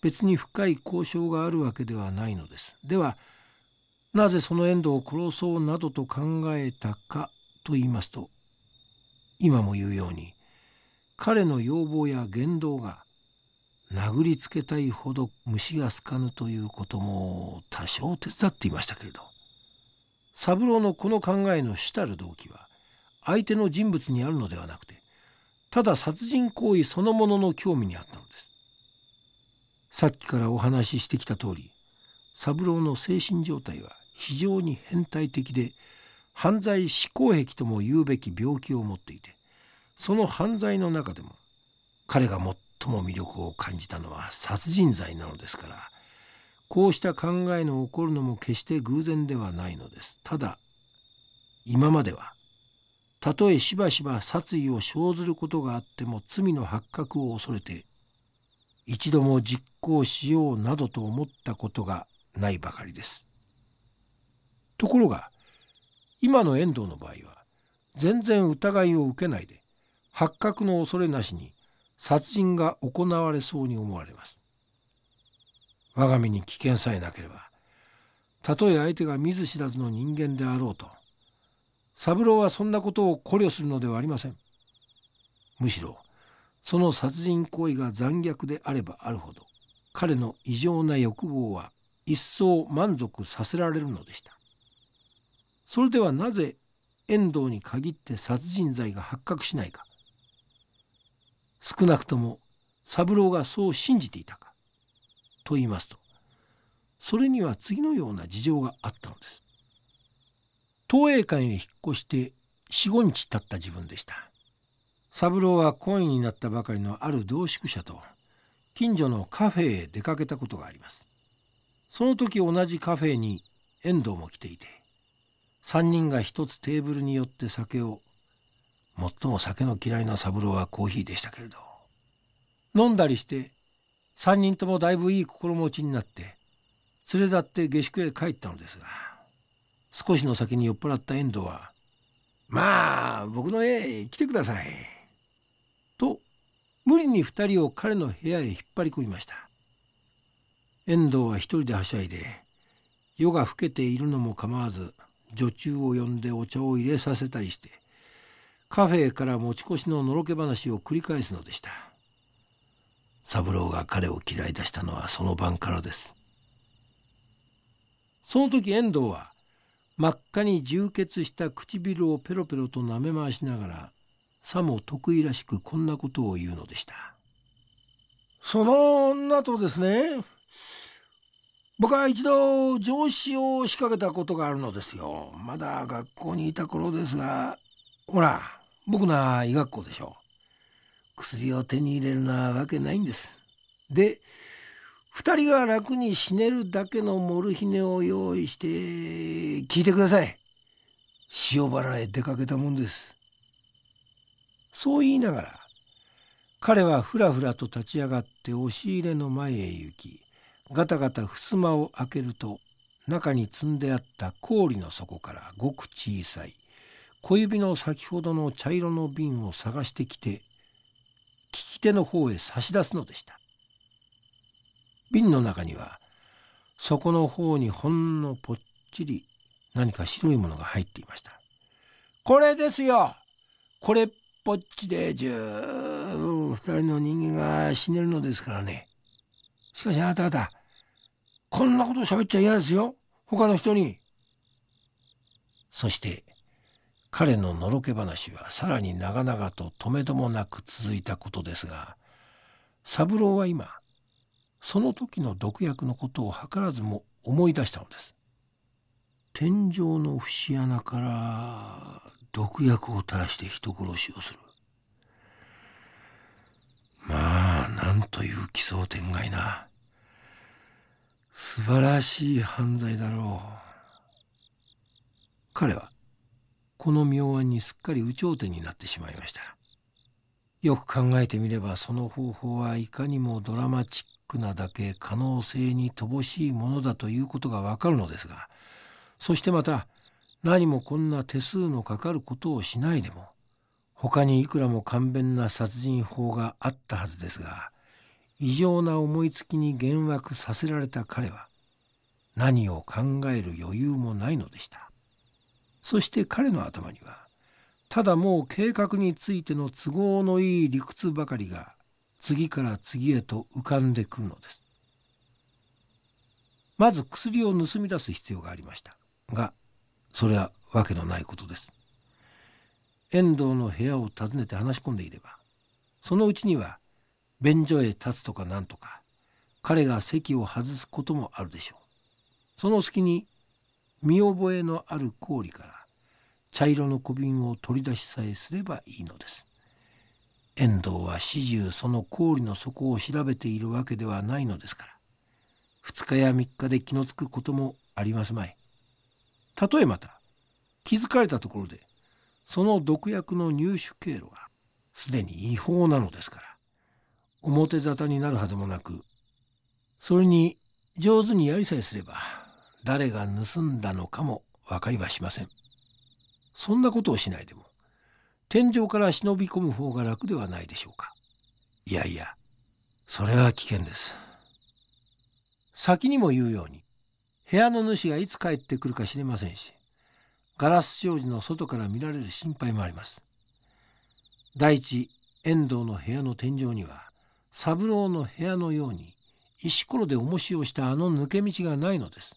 別に深い交渉があるわけではないのですではなぜその遠藤を殺そうなどと考えたかと言いますと今も言うように彼の要望や言動が殴りつけたいほど虫が好かぬということも多少手伝っていましたけれど三郎のこの考えの主たる動機は相手の人物にあるのではなくてただ殺人行為そのものの興味にあったのですさっきからお話ししてきた通り三郎の精神状態は非常に変態的で犯罪思考癖とも言うべき病気を持っていてその犯罪の中でも彼が最も魅力を感じたのは殺人罪なのですからこうした考えの起こるのも決して偶然ではないのですただ今まではたとえしばしば殺意を生ずることがあっても罪の発覚を恐れて一度も実行しようなどと思ったことがないばかりですところが今の遠藤の場合は全然疑いを受けないで発覚の恐れなしに殺人が行われそうに思われます。我が身に危険さえなければたとえ相手が見ず知らずの人間であろうと三郎はそんなことを考慮するのではありません。むしろその殺人行為が残虐であればあるほど彼の異常な欲望は一層満足させられるのでした。それではなぜ遠藤に限って殺人罪が発覚しないか少なくとも三郎がそう信じていたかと言いますとそれには次のような事情があったのです東映館へ引っ越して45日経った自分でした三郎は懇意になったばかりのある同宿者と近所のカフェへ出かけたことがありますその時同じカフェに遠藤も来ていて3人が一つテーブルによって酒を最も酒の嫌いな三郎はコーヒーでしたけれど飲んだりして3人ともだいぶいい心持ちになって連れ立って下宿へ帰ったのですが少しの先に酔っ払った遠藤は「まあ僕の家へ来てください」と無理に2人を彼の部屋へ引っ張り込みました遠藤は一人ではしゃいで夜が更けているのも構わず女中を呼んでお茶を入れさせたりしてカフェから持ち越しののろけ話を繰り返すのでした三郎が彼を嫌いだしたのはその晩からですその時遠藤は真っ赤に充血した唇をペロペロと舐め回しながらさも得意らしくこんなことを言うのでしたその女とですね僕は一度上司を仕掛けたことがあるのですよまだ学校にいた頃ですがほら僕のは医学校でしょ薬を手に入れるなわけないんですで2人が楽に死ねるだけのモルヒネを用意して聞いてください塩原へ出かけたもんですそう言いながら彼はふらふらと立ち上がって押し入れの前へ行きガタガタ襖を開けると中に積んであった氷の底からごく小さい小指の先ほどの茶色の瓶を探してきて利き手の方へ差し出すのでした瓶の中には底の方にほんのぽっちり何か白いものが入っていましたこれですよこれっぽっちで十分二人の人間が死ねるのですからねしかしあなた方こんなこと喋っちゃ嫌ですよ他の人に。そして彼ののろけ話はさらに長々と止めどもなく続いたことですが三郎は今その時の毒薬のことを図らずも思い出したのです。天井の節穴から毒薬を垂らして人殺しをする。まあなんという奇想天外な。素晴らしい犯罪だろう彼はこの妙案にすっかり有頂天になってしまいましたよく考えてみればその方法はいかにもドラマチックなだけ可能性に乏しいものだということがわかるのですがそしてまた何もこんな手数のかかることをしないでも他にいくらも簡便な殺人法があったはずですが異常な思いつきに幻惑させられた彼は何を考える余裕もないのでしたそして彼の頭にはただもう計画についての都合のいい理屈ばかりが次から次へと浮かんでくるのですまず薬を盗み出す必要がありましたがそれはわけのないことです遠藤の部屋を訪ねて話し込んでいればそのうちには便所へ立つとかなんとか彼が席を外すこともあるでしょうその隙に見覚えのある氷から茶色の小瓶を取り出しさえすればいいのです遠藤は始終その氷の底を調べているわけではないのですから2日や3日で気のつくこともありますまいたとえまた気づかれたところでその毒薬の入手経路はすでに違法なのですから表沙汰になるはずもなくそれに上手にやりさえすれば誰が盗んだのかも分かりはしませんそんなことをしないでも天井から忍び込む方が楽ではないでしょうかいやいやそれは危険です先にも言うように部屋の主がいつ帰ってくるか知れませんしガラス障子の外から見られる心配もあります第一遠藤の部屋の天井には三郎の部屋のように石ころで重しをしたあの抜け道がないのです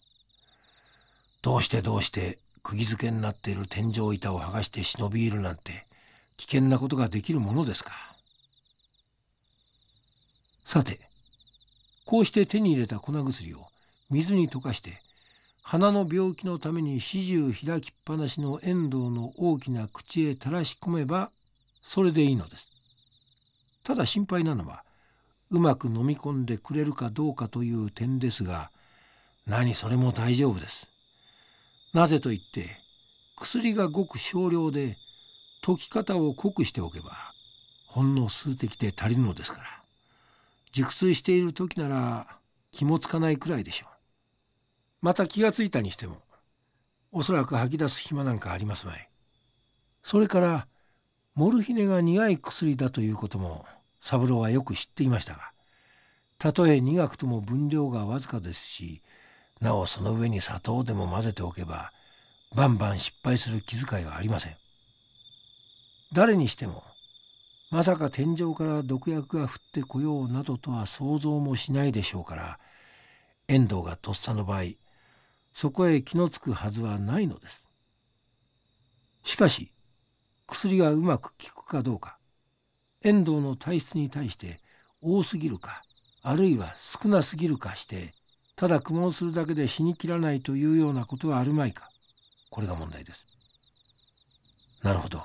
どうしてどうして釘付けになっている天井板を剥がして忍び入るなんて危険なことができるものですかさてこうして手に入れた粉薬を水に溶かして鼻の病気のために四十開きっぱなしの遠藤の大きな口へ垂らし込めばそれでいいのですただ心配なのはうまく飲み込んでくれるかどうかという点ですが何それも大丈夫です。なぜといって薬がごく少量で溶き方を濃くしておけばほんの数滴で足りるのですから熟睡している時なら気もつかないくらいでしょう。また気がついたにしてもおそらく吐き出す暇なんかありますまい。それからモルヒネが苦い薬だということも三郎はよく知っていましたがたとえ苦くとも分量がわずかですしなおその上に砂糖でも混ぜておけばバンバン失敗する気遣いはありません誰にしてもまさか天井から毒薬が降ってこようなどとは想像もしないでしょうから遠藤がとっさの場合そこへ気のつくはずはないのですしかし薬がうまく効くかどうか遠藤の体質に対して多すぎるかあるいは少なすぎるかしてただ苦悶するだけで死にきらないというようなことはあるまいかこれが問題です。なるほど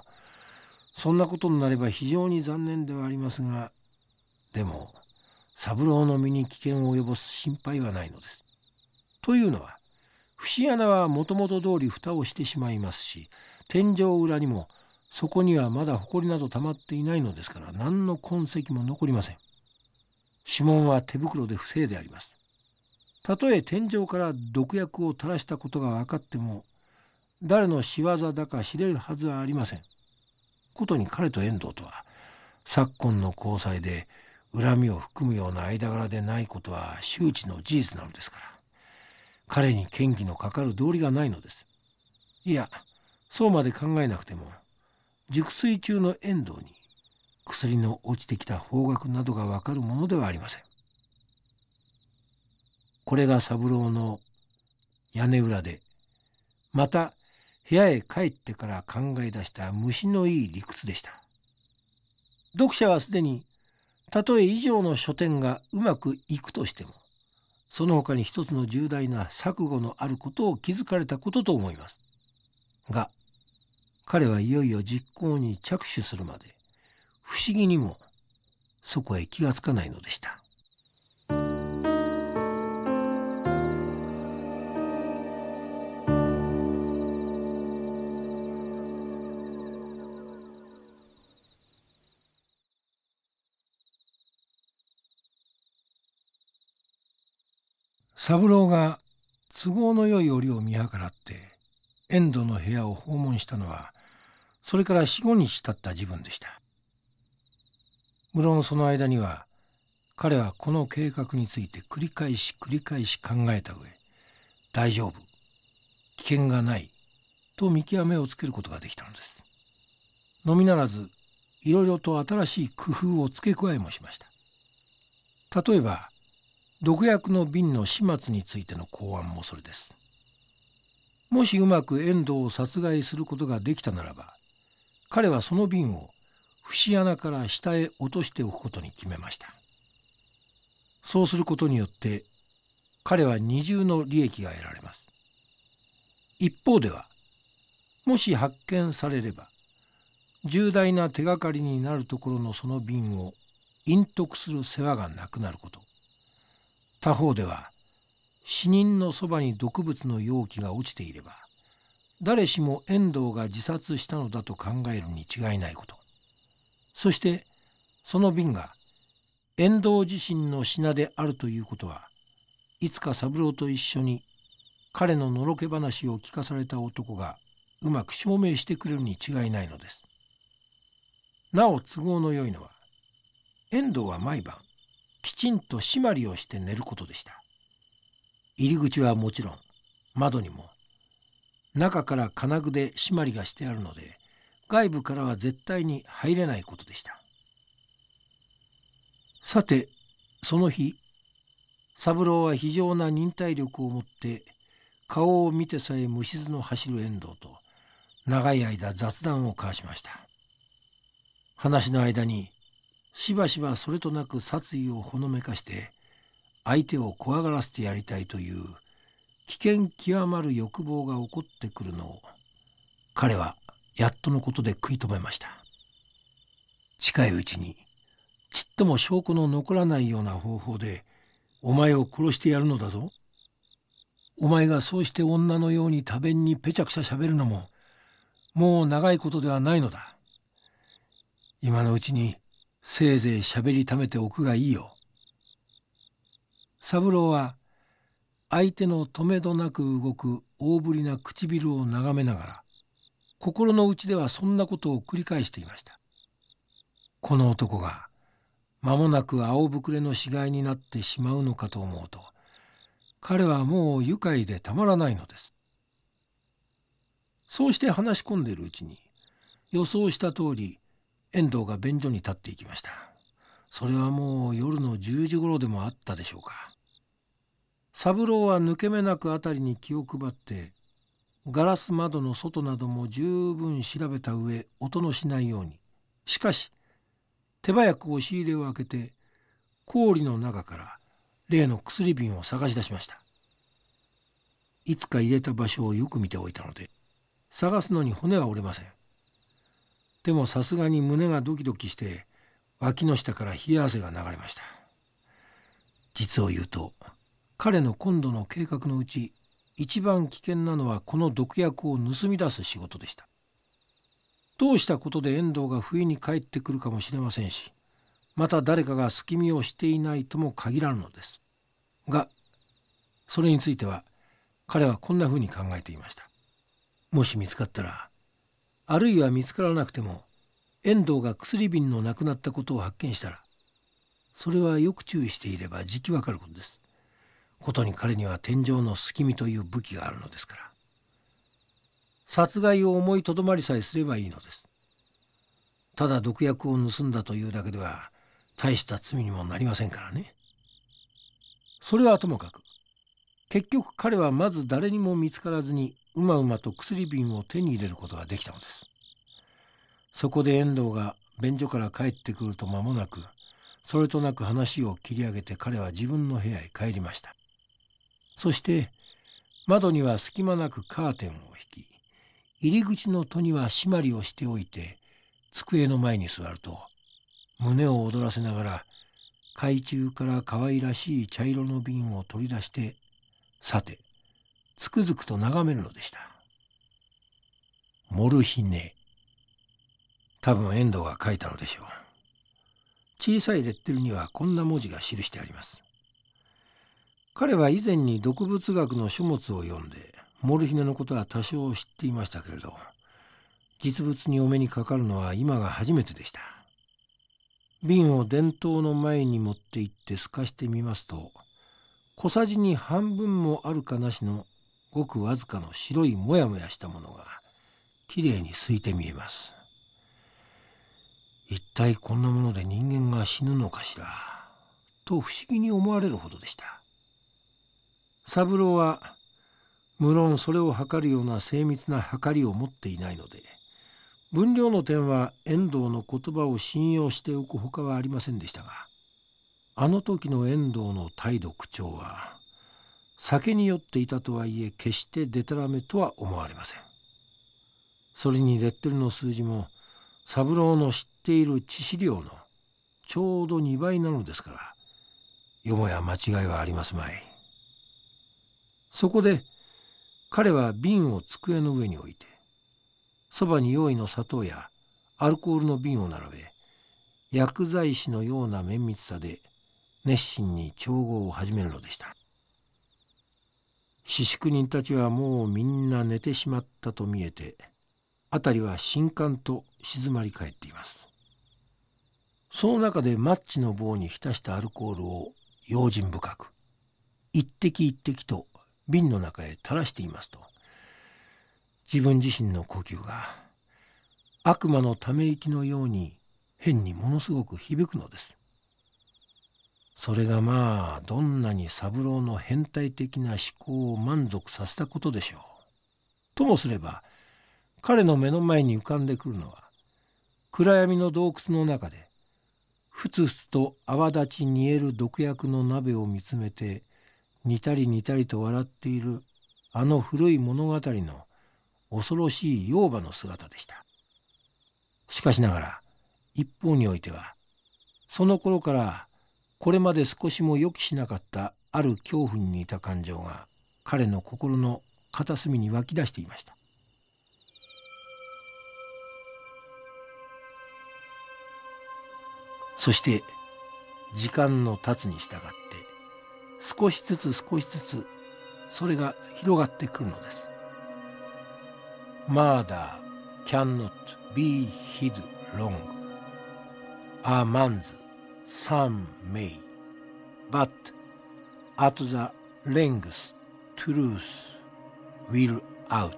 そんなことになれば非常に残念ではありますがでも三郎の身に危険を及ぼす心配はないのです。というのは節穴はもともと通り蓋をしてしまいますし天井裏にもそこにはまだ埃などたまっていないのですから何の痕跡も残りません指紋は手袋で不正でありますたとえ天井から毒薬を垂らしたことが分かっても誰の仕業だか知れるはずはありませんことに彼と遠藤とは昨今の交際で恨みを含むような間柄でないことは周知の事実なのですから彼に嫌疑のかかる道理がないのですいやそうまで考えなくても熟睡中の遠藤に薬の落ちてきた方角などがわかるものではありません。これが三郎の屋根裏でまた部屋へ帰ってから考え出した虫のいい理屈でした。読者はすでにたとえ以上の書店がうまくいくとしてもその他に一つの重大な錯誤のあることを気づかれたことと思います。が彼はいよいよ実行に着手するまで不思議にもそこへ気がつかないのでした。三郎が都合のよい折を見計らって遠藤の部屋を訪問したのはそれから45日経った自分でした無論その間には彼はこの計画について繰り返し繰り返し考えた上大丈夫危険がないと見極めをつけることができたのですのみならずいろいろと新しい工夫を付け加えもしました例えば毒薬の瓶の始末についての考案もそれですもしうまく遠藤を殺害することができたならば彼はその瓶を節穴から下へ落としておくことに決めましたそうすることによって彼は二重の利益が得られます一方ではもし発見されれば重大な手がかりになるところのその瓶を隠匿する世話がなくなること他方では死人のそばに毒物の容器が落ちていれば誰しも遠藤が自殺したのだと考えるに違いないことそしてその瓶が遠藤自身の品であるということはいつか三郎と一緒に彼ののろけ話を聞かされた男がうまく証明してくれるに違いないのですなお都合のよいのは遠藤は毎晩きちんと締まりをして寝ることでした入り口はもちろん窓にも中から金具で締まりがしてあるので外部からは絶対に入れないことでしたさてその日三郎は非常な忍耐力を持って顔を見てさえ虫図の走る遠藤と長い間雑談を交わしました話の間にしばしばそれとなく殺意をほのめかして相手を怖がらせてやりたいという危険極まる欲望が起こってくるのを彼はやっとのことで食い止めました近いうちにちっとも証拠の残らないような方法でお前を殺してやるのだぞお前がそうして女のように多弁にぺちゃくちゃしゃべるのももう長いことではないのだ今のうちにせいぜいしゃべりためておくがいいよ三郎は相手の止めどなく動く大ぶりな唇を眺めながら心の内ではそんなことを繰り返していましたこの男が間もなく青ぶくれの死骸になってしまうのかと思うと彼はもう愉快でたまらないのですそうして話し込んでいるうちに予想した通り遠藤が便所に立っていきましたそれはもう夜の10時頃でもあったでしょうか三郎は抜け目なく辺りに気を配ってガラス窓の外なども十分調べた上音のしないようにしかし手早く押し入れを開けて氷の中から例の薬瓶を探し出しましたいつか入れた場所をよく見ておいたので探すのに骨は折れませんでもさすがに胸がドキドキして脇の下から冷や汗が流れました実を言うと彼の今度の計画のうち一番危険なのはこの毒薬を盗み出す仕事でしたどうしたことで遠藤が不意に帰ってくるかもしれませんしまた誰かが隙見をしていないとも限らぬのですがそれについては彼はこんなふうに考えていましたもし見つかったらあるいは見つからなくても遠藤が薬瓶の亡くなったことを発見したらそれはよく注意していれば時期わかることですことに彼には天井の隙見という武器があるのですから殺害を思いとどまりさえすればいいのですただ毒薬を盗んだというだけでは大した罪にもなりませんからねそれはともかく結局彼はまず誰にも見つからずにうまうまと薬瓶を手に入れることができたのですそこで遠藤が便所から帰ってくると間もなくそれとなく話を切り上げて彼は自分の部屋へ帰りましたそして窓には隙間なくカーテンを引き入り口の戸には締まりをしておいて机の前に座ると胸を躍らせながら海中から可愛らしい茶色の瓶を取り出してさてつくづくと眺めるのでしたモルヒネ多分遠藤が書いたのでしょう小さいレッテルにはこんな文字が記してあります彼は以前に毒物学の書物を読んでモルヒネのことは多少知っていましたけれど実物にお目にかかるのは今が初めてでした瓶を電灯の前に持って行って透かしてみますと小さじに半分もあるかなしのごくわずかの白いモヤモヤしたものがきれいにすいて見えます一体こんなもので人間が死ぬのかしらと不思議に思われるほどでした三郎は無論それを測るような精密な測りを持っていないので分量の点は遠藤の言葉を信用しておくほかはありませんでしたがあの時の遠藤の態度口調は酒に酔っていたとはいえ決してデタラメとは思われませんそれにレッテルの数字も三郎の知っている致死量のちょうど2倍なのですからよもや間違いはありますまいそこで彼は瓶を机の上に置いてそばに用意の砂糖やアルコールの瓶を並べ薬剤師のような綿密さで熱心に調合を始めるのでした四宿人たちはもうみんな寝てしまったと見えて辺りは新刊と静まり返っていますその中でマッチの棒に浸したアルコールを用心深く一滴一滴と瓶の中へ垂らしていますと自分自身の呼吸が悪魔のため息のように変にものすごく響くのです。それがまあどんなに三郎の変態的な思考を満足させたことでしょう。ともすれば彼の目の前に浮かんでくるのは暗闇の洞窟の中でふつふつと泡立ち煮える毒薬の鍋を見つめて似たり似たりと笑っているあの古い物語の恐ろしい妖婆の姿でしたしかしながら一方においてはその頃からこれまで少しも予期しなかったある恐怖に似た感情が彼の心の片隅に湧き出していましたそして時間の経つに従って少しずつ少しずつそれが広がってくるのです。Murder cannot be hid long. A man's son may, but at the length truth will out.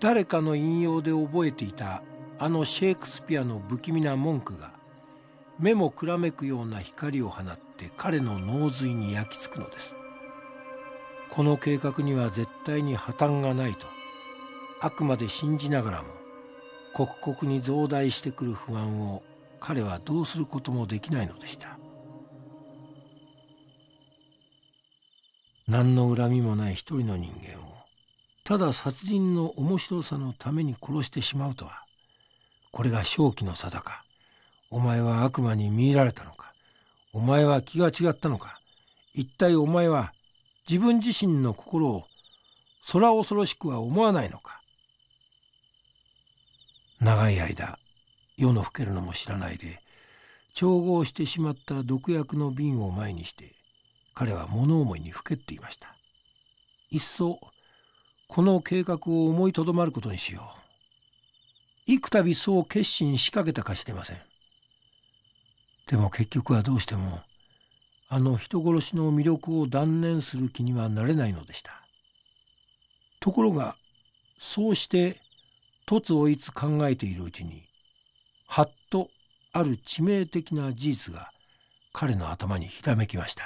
誰かの引用で覚えていたあのシェイクスピアの不気味な文句が目もくらめくような光を放って彼の脳髄に焼き付くのですこの計画には絶対に破綻がないとあくまで信じながらも刻々に増大してくる不安を彼はどうすることもできないのでした何の恨みもない一人の人間をただ殺人の面白さのために殺してしまうとはこれが正気の定かお前は悪魔に見入られたのかお前は気が違ったのか一体お前は自分自身の心を空恐ろしくは思わないのか長い間夜の更けるのも知らないで調合してしまった毒薬の瓶を前にして彼は物思いにふけっていましたいっそこの計画を思いとどまることにしよう幾度そう決心しかけたかしてませんでも結局はどうしてもあの人殺しの魅力を断念する気にはなれないのでしたところがそうしてつをいつ考えているうちにはっとある致命的な事実が彼の頭にひらめきました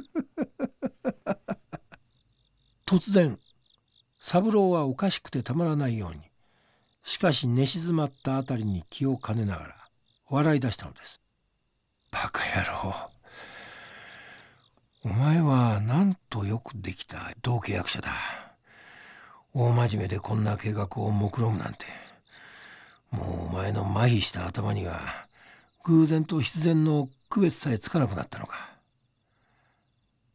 突然三郎はおかしくてたまらないようにしかし寝静まった辺りに気を兼ねながら笑い出したのですバカ野郎お前はなんとよくできた同契約者だ大真面目でこんな計画を目論むなんてもうお前の麻痺した頭には偶然と必然の区別さえつかなくなったのか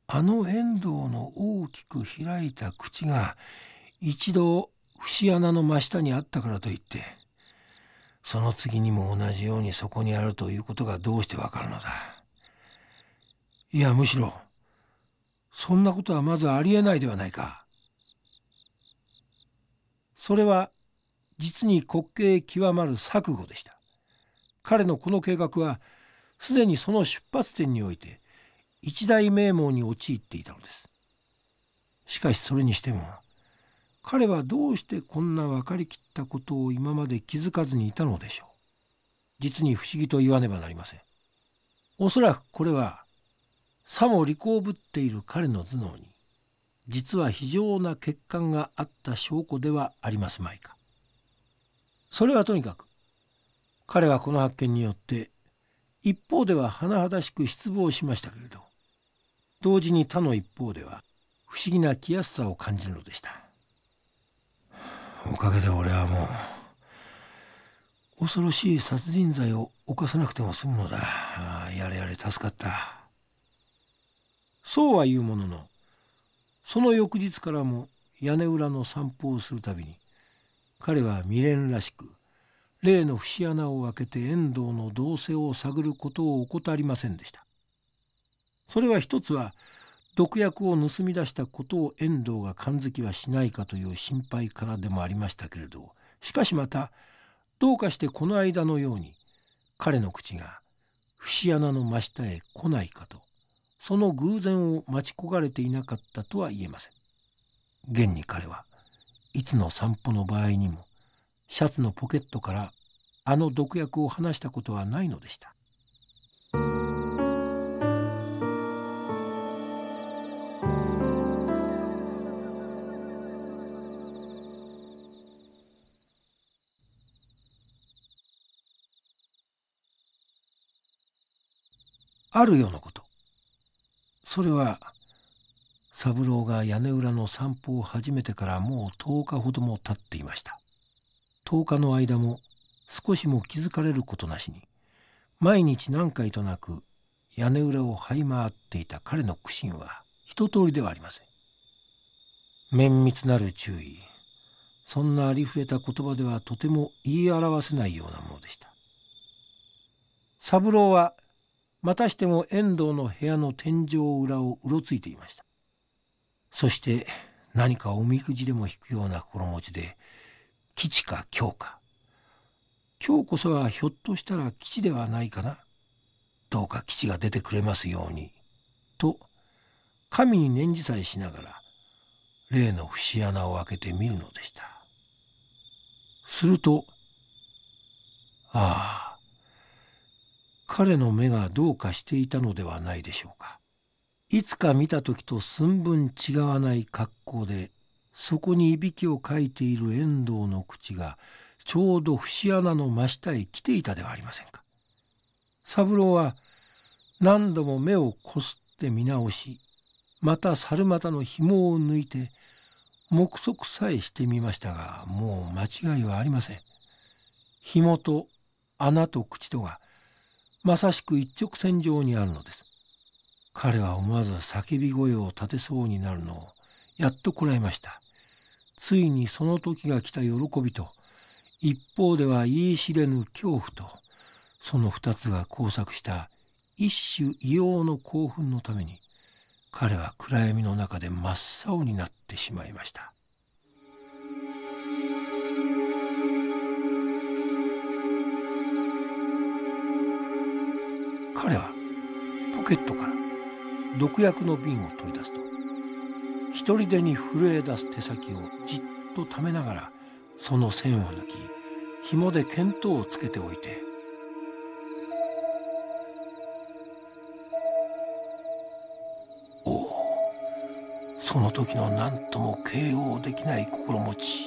あの遠藤の大きく開いた口が一度節穴の真下にあったからといってその次にも同じようにそこにあるということがどうしてわかるのだいやむしろそんなことはまずありえないではないかそれは実に滑稽極まる錯誤でした彼のこの計画はすでにその出発点において一大名門に陥っていたのですしかしそれにしても彼はどうしてこんな分かりきったことを今まで気づかずにいたのでしょう実に不思議と言わねばなりませんおそらくこれはさも利口ぶっている彼の頭脳に実は非常な欠陥があった証拠ではありますまいかそれはとにかく彼はこの発見によって一方では甚だしく失望しましたけれど同時に他の一方では不思議な気安さを感じるのでした。おかげで俺はもう恐ろしい殺人罪を犯さなくても済むのだやれやれ助かったそうは言うもののその翌日からも屋根裏の散歩をするたびに彼は未練らしく例の節穴を開けて遠藤の動静を探ることを怠りませんでしたそれは一つは毒薬を盗み出したことを遠藤が勘づきはしないかという心配からでもありましたけれどしかしまたどうかしてこの間のように彼の口が節穴の真下へ来ないかとその偶然を待ち焦がれていなかったとは言えません。現に彼はいつの散歩の場合にもシャツのポケットからあの毒薬を離したことはないのでした。あるよのことそれは三郎が屋根裏の散歩を始めてからもう10日ほども経っていました10日の間も少しも気づかれることなしに毎日何回となく屋根裏を這い回っていた彼の苦心は一通りではありません綿密なる注意そんなありふれた言葉ではとても言い表せないようなものでした三郎はまたしても遠藤の部屋の天井裏をうろついていましたそして何かおみくじでも引くような心持ちで吉か京か今日こそはひょっとしたら吉ではないかなどうか吉が出てくれますようにと神に念じさえしながら例の節穴を開けてみるのでしたするとああ彼の目がどうかしていたのではないでしょうかいつか見た時と寸分違わない格好でそこにいびきをかいている遠藤の口がちょうど節穴の真下へ来ていたではありませんか三郎は何度も目をこすって見直しまた猿股の紐を抜いて目測さえしてみましたがもう間違いはありません紐と穴と口とがまさしく一直線上にあるのです彼は思わず叫び声を立てそうになるのをやっとこらえましたついにその時が来た喜びと一方では言い知れぬ恐怖とその2つが交錯した一種異様の興奮のために彼は暗闇の中で真っ青になってしまいました。彼はポケットから毒薬の瓶を取り出すと一人でに震え出す手先をじっとためながらその線を抜き紐で見当をつけておいておおその時の何とも形容できない心持ち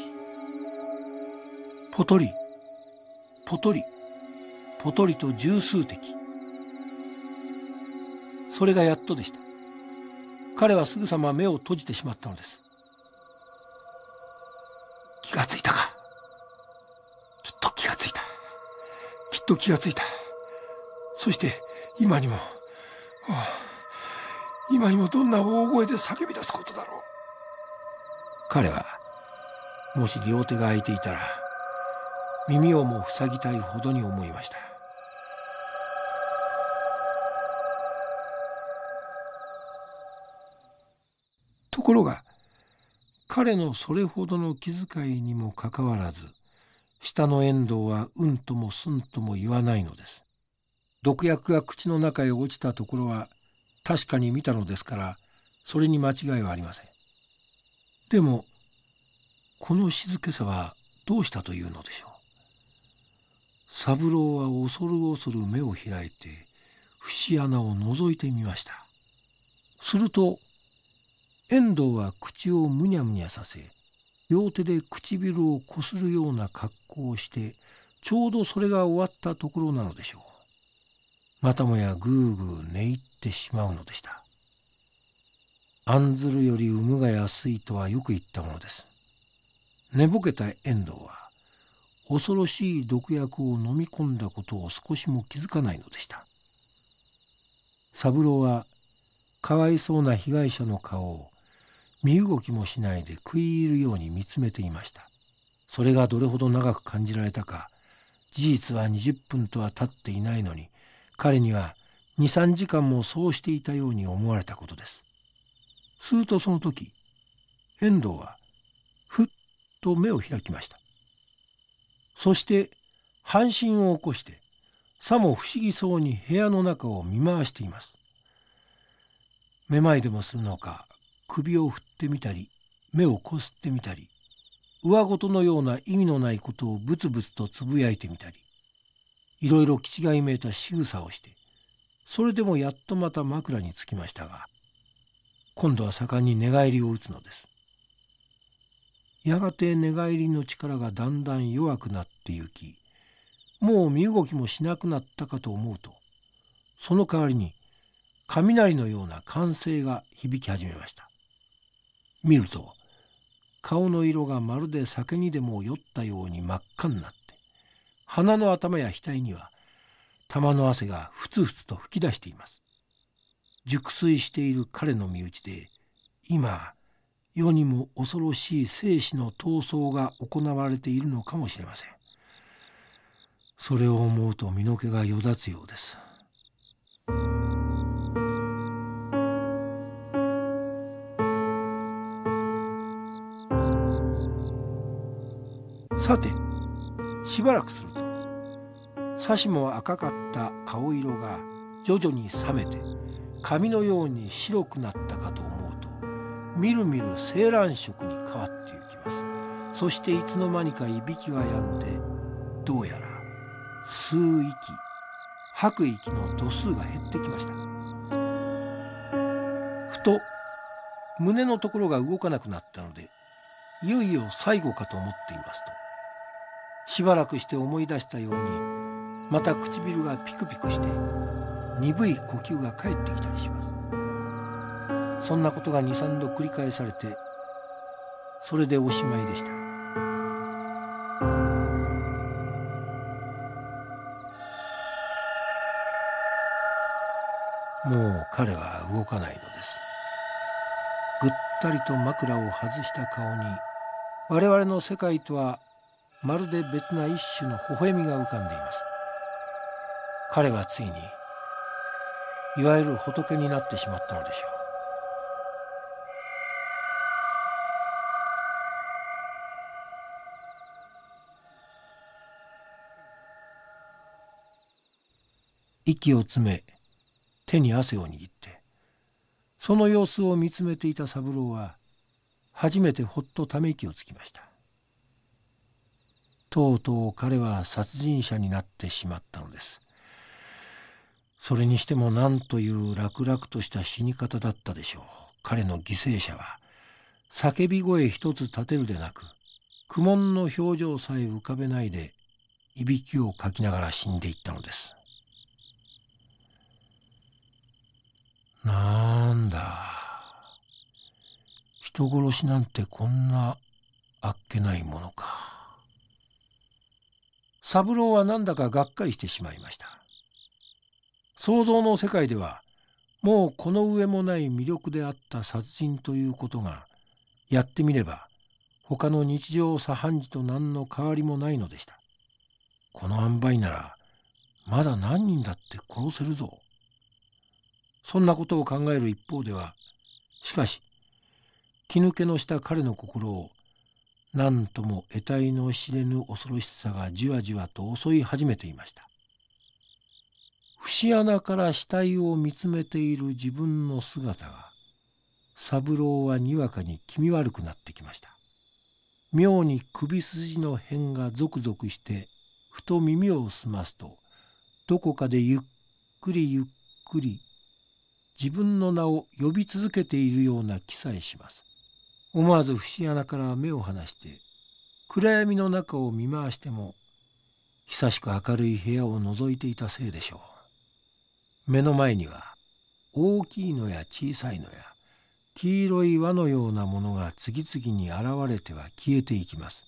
ポトリポトリポトリと十数滴それがやっとでした彼はすぐさま目を閉じてしまったのです気がついたかきっと気がついたきっと気がついたそして今にも、今にもどんな大声で叫び出すことだろう彼はもし両手が空いていたら耳をも塞ぎたいほどに思いましたところが彼のそれほどの気遣いにもかかわらず下の遠藤はうんともすんとも言わないのです毒薬が口の中へ落ちたところは確かに見たのですからそれに間違いはありませんでもこの静けさはどうしたというのでしょう三郎は恐る恐る目を開いて節穴を覗いてみましたすると遠藤は口をむにゃむにゃさせ両手で唇をこするような格好をしてちょうどそれが終わったところなのでしょうまたもやぐーぐー寝入ってしまうのでした案ずるより産むが安いとはよく言ったものです寝ぼけた遠藤は恐ろしい毒薬を飲み込んだことを少しも気づかないのでした三郎はかわいそうな被害者の顔を身動きもしないで食い入るように見つめていましたそれがどれほど長く感じられたか事実は20分とは経っていないのに彼には23時間もそうしていたように思われたことですするとその時遠藤はふっと目を開きましたそして半身を起こしてさも不思議そうに部屋の中を見回していますめまいでもするのか首を振ってみたり目をこすってみたり上ごのような意味のないことをブツブツとつぶやいてみたりいろいろ気違いめいた仕草をしてそれでもやっとまた枕につきましたが今度は盛んに寝返りを打つのですやがて寝返りの力がだんだん弱くなってゆきもう身動きもしなくなったかと思うとその代わりに雷のような歓声が響き始めました見ると顔の色がまるで酒にでも酔ったように真っ赤になって鼻の頭や額には玉の汗がふつふつと吹き出しています熟睡している彼の身内で今世にも恐ろしい生死の闘争が行われているのかもしれませんそれを思うと身の毛がよだつようです。さてしばらくするとサシも赤かった青色が徐々に冷めて髪のように白くなったかと思うとみるみる青藍色に変わってゆきますそしていつの間にかいびきが止んでどうやら吸う息吐く息の度数が減ってきましたふと胸のところが動かなくなったのでいよいよ最後かと思っていますとしばらくして思い出したようにまた唇がピクピクして鈍い呼吸が返ってきたりしますそんなことが23度繰り返されてそれでおしまいでしたもう彼は動かないのですぐったりと枕を外した顔に我々の世界とはまるで別な一種の微笑みが浮かんでいます彼はついにいわゆる仏になってしまったのでしょう息を詰め手に汗を握ってその様子を見つめていた三郎は初めてほっとため息をつきましたとうとう彼は殺人者になってしまったのですそれにしても何という楽々とした死に方だったでしょう彼の犠牲者は叫び声一つ立てるでなく苦悶の表情さえ浮かべないでいびきをかきながら死んでいったのですなんだ人殺しなんてこんなあっけないものか。三郎はなんだかがっかりしてしまいました想像の世界ではもうこの上もない魅力であった殺人ということがやってみれば他の日常茶飯事と何の変わりもないのでしたこの塩梅ならまだ何人だって殺せるぞそんなことを考える一方ではしかし気抜けのした彼の心を何とも得体の知れぬ恐ろしさがじわじわと襲い始めていました節穴から死体を見つめている自分の姿が三郎はにわかに気味悪くなってきました妙に首筋の辺がゾクゾクしてふと耳を澄ますとどこかでゆっくりゆっくり自分の名を呼び続けているような気さえします思わず節穴から目を離して暗闇の中を見回しても久しく明るい部屋を覗いていたせいでしょう目の前には大きいのや小さいのや黄色い輪のようなものが次々に現れては消えていきます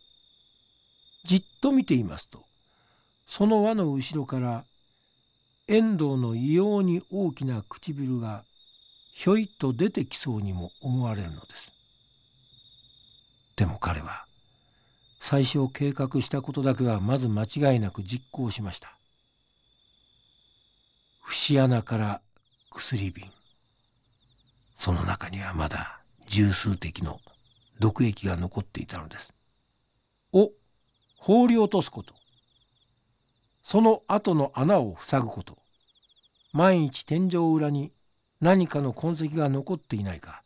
じっと見ていますとその輪の後ろから遠藤の異様に大きな唇がひょいっと出てきそうにも思われるのですでも彼は最初計画したことだけはまず間違いなく実行しました節穴から薬瓶その中にはまだ十数滴の毒液が残っていたのですを放り落とすことその後の穴を塞ぐこと万一天井裏に何かの痕跡が残っていないか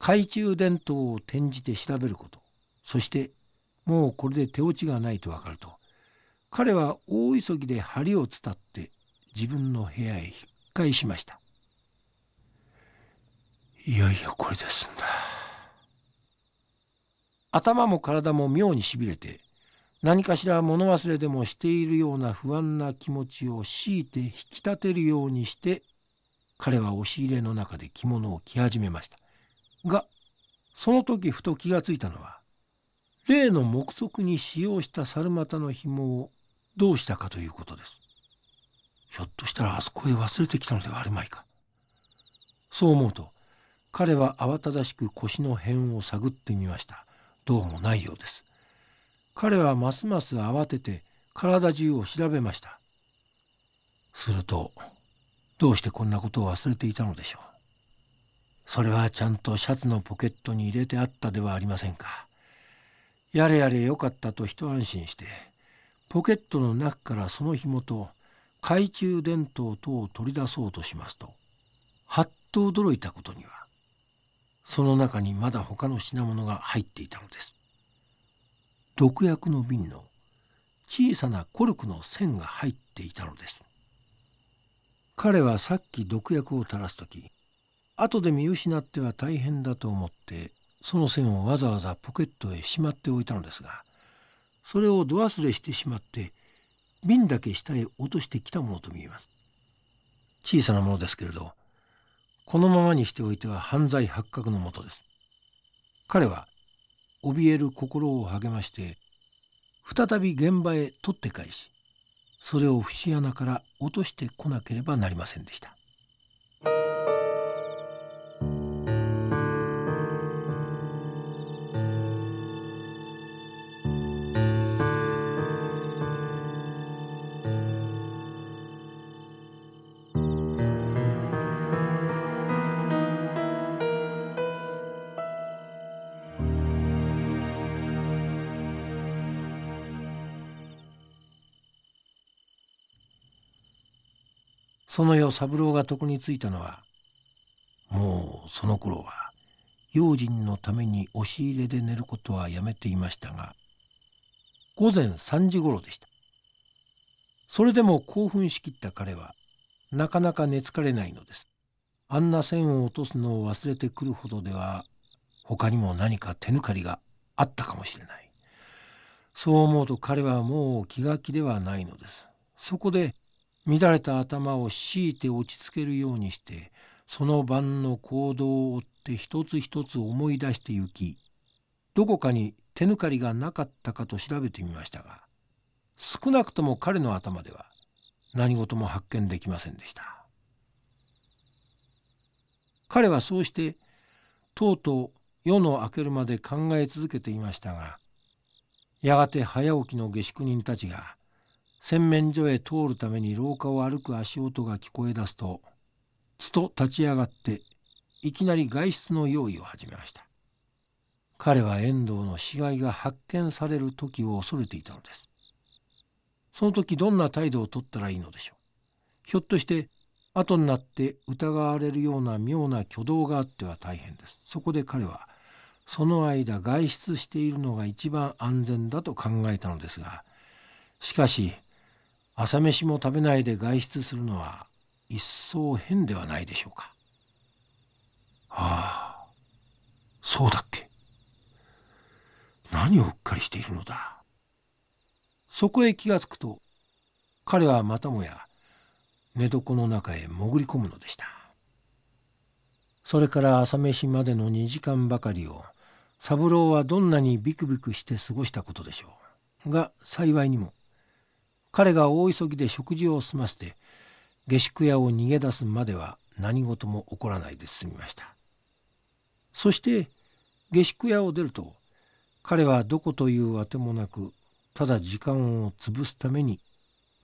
懐中電灯を転じて調べることそしてもうこれで手落ちがないとわかると彼は大急ぎで針を伝って自分の部屋へ引っ返しましたいやいやこれですんだ頭も体も妙にしびれて何かしら物忘れでもしているような不安な気持ちを強いて引き立てるようにして彼は押し入れの中で着物を着始めましたがその時ふと気がついたのは例の目測に使用した猿股の紐をどうしたかということですひょっとしたらあそこへ忘れてきたのではあるまいかそう思うと彼は慌ただしく腰の辺を探ってみましたどうもないようです彼はますます慌てて体中を調べましたするとどうしてこんなことを忘れていたのでしょうそれはちゃんとシャツのポケットに入れてあったではありませんかやれやれよかったと一安心してポケットの中からその紐と懐中電灯等を取り出そうとしますとはっと驚いたことにはその中にまだ他の品物が入っていたのです毒薬の瓶の小さなコルクの線が入っていたのです彼はさっき毒薬を垂らす時後で見失っては大変だと思ってその線をわざわざポケットへしまっておいたのですがそれを度忘れしてしまって瓶だけ下へ落としてきたものと見えます小さなものですけれどこのままにしておいては犯罪発覚のもとです彼は怯える心を励まして再び現場へ取って返しそれを節穴から落としてこなければなりませんでしたその世三郎が床に着いたのはもうその頃は用心のために押し入れで寝ることはやめていましたが午前3時頃でしたそれでも興奮しきった彼はなかなか寝つかれないのですあんな線を落とすのを忘れてくるほどでは他にも何か手抜かりがあったかもしれないそう思うと彼はもう気が気ではないのですそこで乱れた頭を強いて落ち着けるようにしてその晩の行動を追って一つ一つ思い出してゆきどこかに手抜かりがなかったかと調べてみましたが少なくとも彼の頭では何事も発見できませんでした彼はそうしてとうとう夜の明けるまで考え続けていましたがやがて早起きの下宿人たちが洗面所へ通るために廊下を歩く足音が聞こえ出すとつと立ち上がっていきなり外出の用意を始めました彼は遠藤の死骸が発見される時を恐れていたのですその時どんな態度をとったらいいのでしょうひょっとして後になって疑われるような妙な挙動があっては大変ですそこで彼はその間外出しているのが一番安全だと考えたのですがしかし朝飯も食べないで外出するのは一層変ではないでしょうかああそうだっけ何をうっかりしているのだそこへ気がつくと彼はまたもや寝床の中へ潜り込むのでしたそれから朝飯までの2時間ばかりを三郎はどんなにビクビクして過ごしたことでしょうが幸いにも彼が大急ぎで食事を済ませて下宿屋を逃げ出すまでは何事も起こらないで済みましたそして下宿屋を出ると彼はどこというあてもなくただ時間を潰すために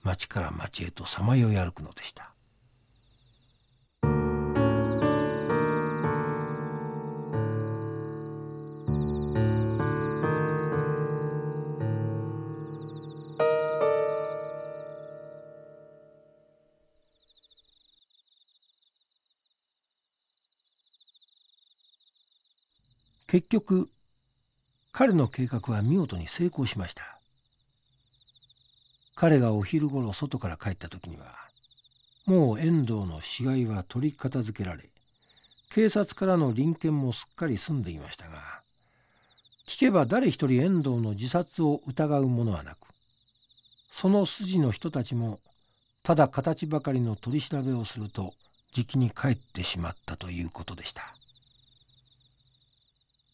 町から町へとさまよい歩くのでした結局彼の計画は見事に成功しました彼がお昼ごろ外から帰った時にはもう遠藤の死骸は取り片付けられ警察からの臨検もすっかり済んでいましたが聞けば誰一人遠藤の自殺を疑う者はなくその筋の人たちもただ形ばかりの取り調べをするとじきに帰ってしまったということでした。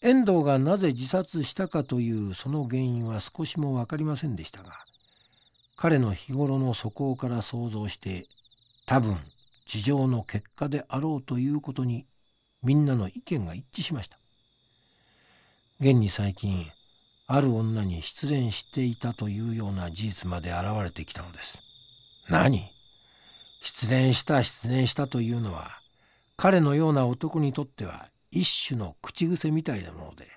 遠藤がなぜ自殺したかというその原因は少しも分かりませんでしたが彼の日頃の素行から想像して多分地上の結果であろうということにみんなの意見が一致しました現に最近ある女に失恋していたというような事実まで現れてきたのです何失恋した失恋したというのは彼のような男にとっては一種の口癖みたいなもので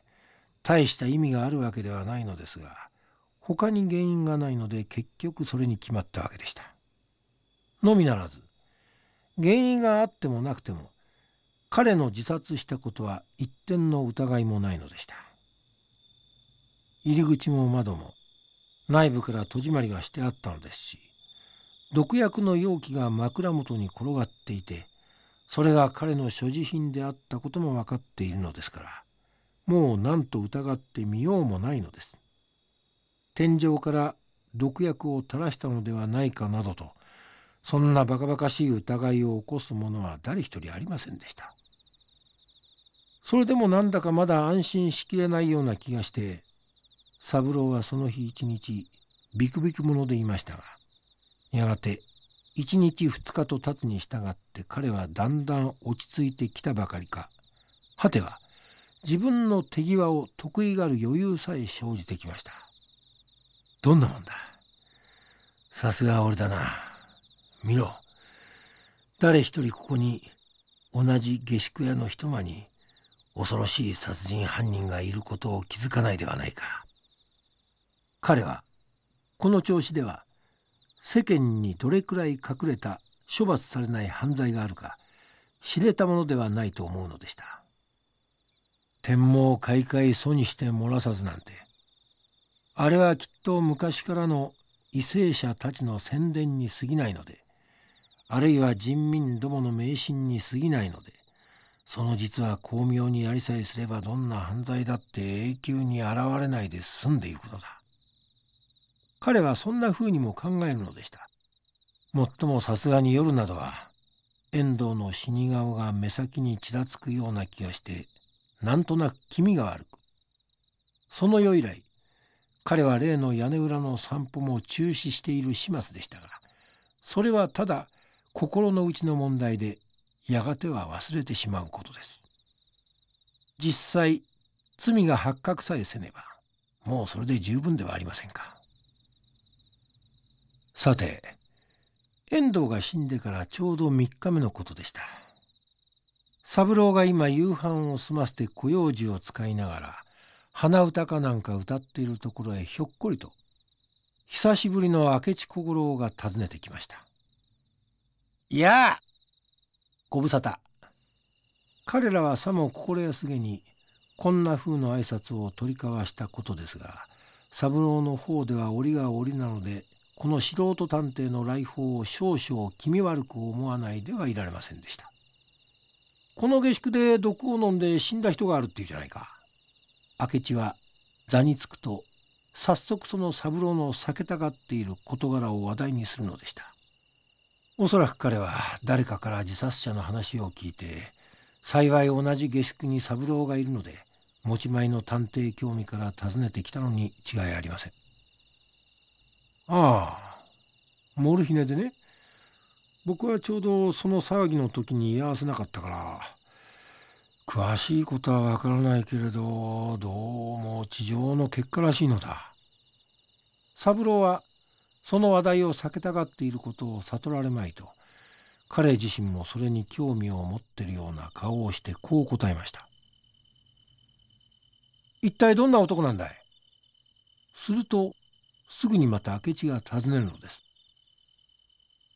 大した意味があるわけではないのですが他に原因がないので結局それに決まったわけでした。のみならず原因があってもなくても彼の自殺したことは一点の疑いもないのでした。入り口も窓も内部から戸締まりがしてあったのですし毒薬の容器が枕元に転がっていてそれが彼の所持品であったことも分かっているのですからもう何と疑ってみようもないのです天井から毒薬を垂らしたのではないかなどとそんなバカバカしい疑いを起こす者は誰一人ありませんでしたそれでもなんだかまだ安心しきれないような気がして三郎はその日一日ビクビク者でいましたがやがて1日2日と経つに従って彼はだんだん落ち着いてきたばかりか果ては自分の手際を得意がる余裕さえ生じてきましたどんなもんださすが俺だな見ろ誰一人ここに同じ下宿屋の一間に恐ろしい殺人犯人がいることを気づかないではないか彼はこの調子では世間にどれくらい隠れた処罰されない犯罪があるか知れたものではないと思うのでした天網開会祖にして漏らさずなんてあれはきっと昔からの為政者たちの宣伝に過ぎないのであるいは人民どもの迷信に過ぎないのでその実は巧妙にやりさえすればどんな犯罪だって永久に現れないで済んでいくのだ彼はそんな風にも考えるのでした。もっともさすがに夜などは、遠藤の死に顔が目先にちらつくような気がして、なんとなく気味が悪く。その夜以来、彼は例の屋根裏の散歩も中止している始末でしたが、それはただ心の内の問題で、やがては忘れてしまうことです。実際、罪が発覚さえせねば、もうそれで十分ではありませんか。さて遠藤が死んでからちょうど3日目のことでした三郎が今夕飯を済ませて小用事を使いながら鼻歌かなんか歌っているところへひょっこりと久しぶりの明智小五郎が訪ねてきました「いやあご無沙汰」彼らはさも心安げにこんな風の挨拶を取り交わしたことですが三郎の方では折が折なのでこの素人探偵の来訪を少々気味悪く思わないではいられませんでしたこの下宿で毒を飲んで死んだ人があるっていうじゃないか明智は座につくと早速その三郎の避けたがっている事柄を話題にするのでしたおそらく彼は誰かから自殺者の話を聞いて幸い同じ下宿に三郎がいるので持ち前の探偵興味から訪ねてきたのに違いありませんああモルヒネでね僕はちょうどその騒ぎの時に居合わせなかったから詳しいことはわからないけれどどうも地上の結果らしいのだ三郎はその話題を避けたがっていることを悟られまいと彼自身もそれに興味を持ってるような顔をしてこう答えました「一体どんな男なんだい?」するとすぐにまた明智が訪ねるのです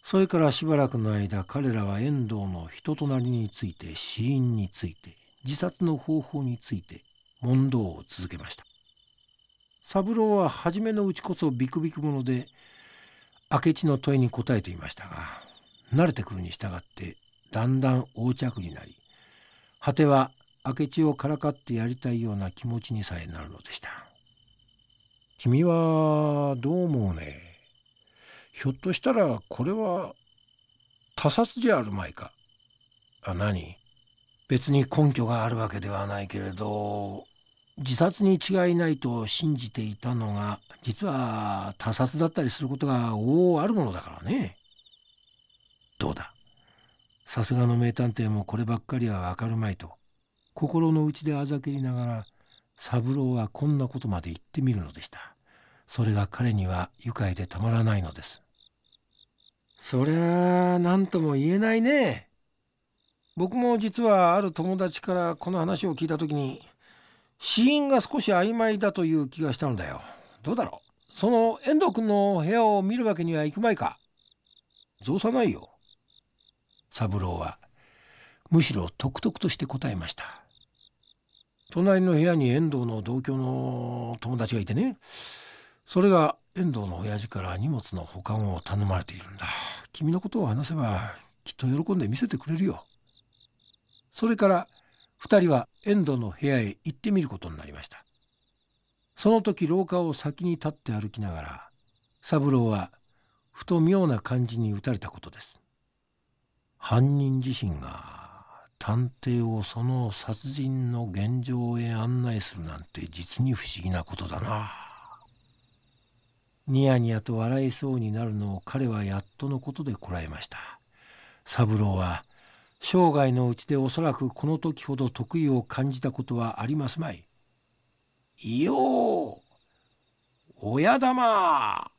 それからしばらくの間彼らは遠藤の人となりについて死因について自殺の方法について問答を続けました三郎は初めのうちこそビクビク者で明智の問いに答えていましたが慣れてくるに従ってだんだん横着になり果ては明智をからかってやりたいような気持ちにさえなるのでした。君はどう思うねひょっとしたらこれは他殺じゃあるまいかあ何別に根拠があるわけではないけれど自殺に違いないと信じていたのが実は他殺だったりすることが往々あるものだからねどうださすがの名探偵もこればっかりはわかるまいと心の内であざけりながら三郎はこんなことまで言ってみるのでした。それが彼には愉快でたまらないのですそりゃあ何とも言えないね僕も実はある友達からこの話を聞いた時に死因が少し曖昧だという気がしたのだよどうだろうその遠藤君の部屋を見るわけにはいくまいか造作ないよ三郎はむしろ独特として答えました隣の部屋に遠藤の同居の友達がいてねそれが遠藤の親父から荷物の保管を頼まれているんだ君のことを話せばきっと喜んで見せてくれるよそれから2人は遠藤の部屋へ行ってみることになりましたその時廊下を先に立って歩きながら三郎はふと妙な感じに打たれたことです犯人自身が探偵をその殺人の現状へ案内するなんて実に不思議なことだな。ニヤニヤと笑いそうになるのを彼はやっとのことでこらえました三郎は生涯のうちでおそらくこの時ほど得意を感じたことはありますまい。いよ親玉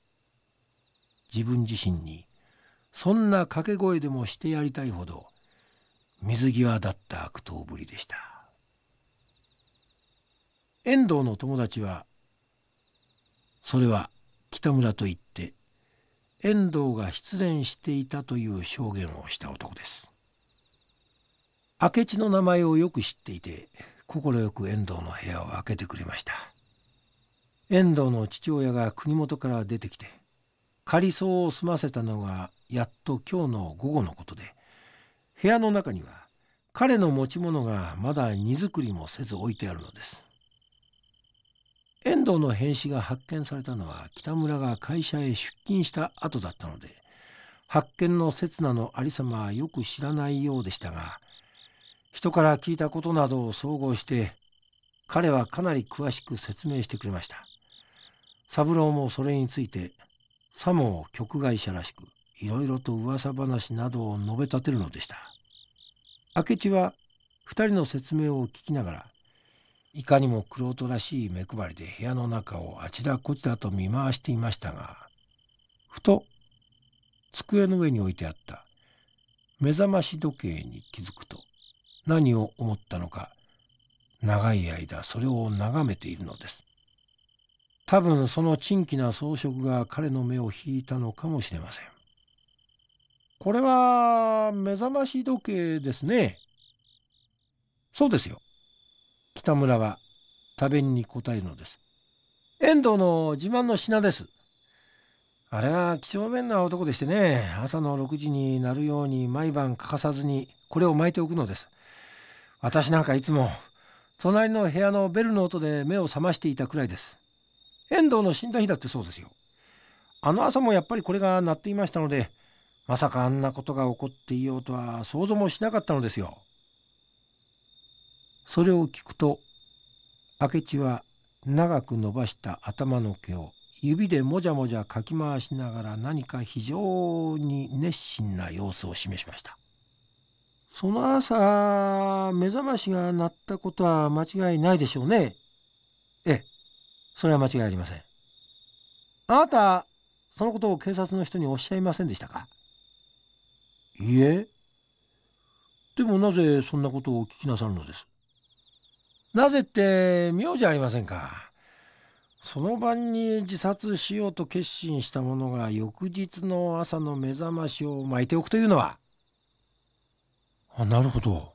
自分自身にそんな掛け声でもしてやりたいほど水際だった悪党ぶりでした遠藤の友達はそれは北村と言って遠藤が失恋していたという証言をした男です明智の名前をよく知っていて快く遠藤の部屋を開けてくれました遠藤の父親が国元から出てきて仮葬を済ませたのがやっと今日の午後のことで部屋の中には彼の持ち物がまだ荷造りもせず置いてあるのです遠藤の変死が発見されたのは北村が会社へ出勤した後だったので発見の刹那のありさまはよく知らないようでしたが人から聞いたことなどを総合して彼はかなり詳しく説明してくれました三郎もそれについてさも局外者らしくいろいろと噂話などを述べ立てるのでした明智は二人の説明を聞きながらいかにも玄人らしい目配りで部屋の中をあちらこちらと見回していましたがふと机の上に置いてあった目覚まし時計に気づくと何を思ったのか長い間それを眺めているのです多分その珍奇な装飾が彼の目を引いたのかもしれませんこれは目覚まし時計ですねそうですよ北村は多弁に答えるのです。遠藤の自慢の品です。あれは几帳面な男でしてね、朝の6時になるように毎晩欠かさずにこれを巻いておくのです。私なんかいつも隣の部屋のベルの音で目を覚ましていたくらいです。遠藤の死んだ日だってそうですよ。あの朝もやっぱりこれが鳴っていましたので、まさかあんなことが起こっていようとは想像もしなかったのですよ。それを聞くと明智は長く伸ばした頭の毛を指でもじゃもじゃかき回しながら何か非常に熱心な様子を示しましたその朝目覚ましが鳴ったことは間違いないでしょうねええそれは間違いありませんあなたそのことを警察の人におっしゃいませんでしたかいいえでもなぜそんなことを聞きなさるのですなぜって妙じゃありませんかその晩に自殺しようと決心した者が翌日の朝の目覚ましを巻いておくというのはあなるほど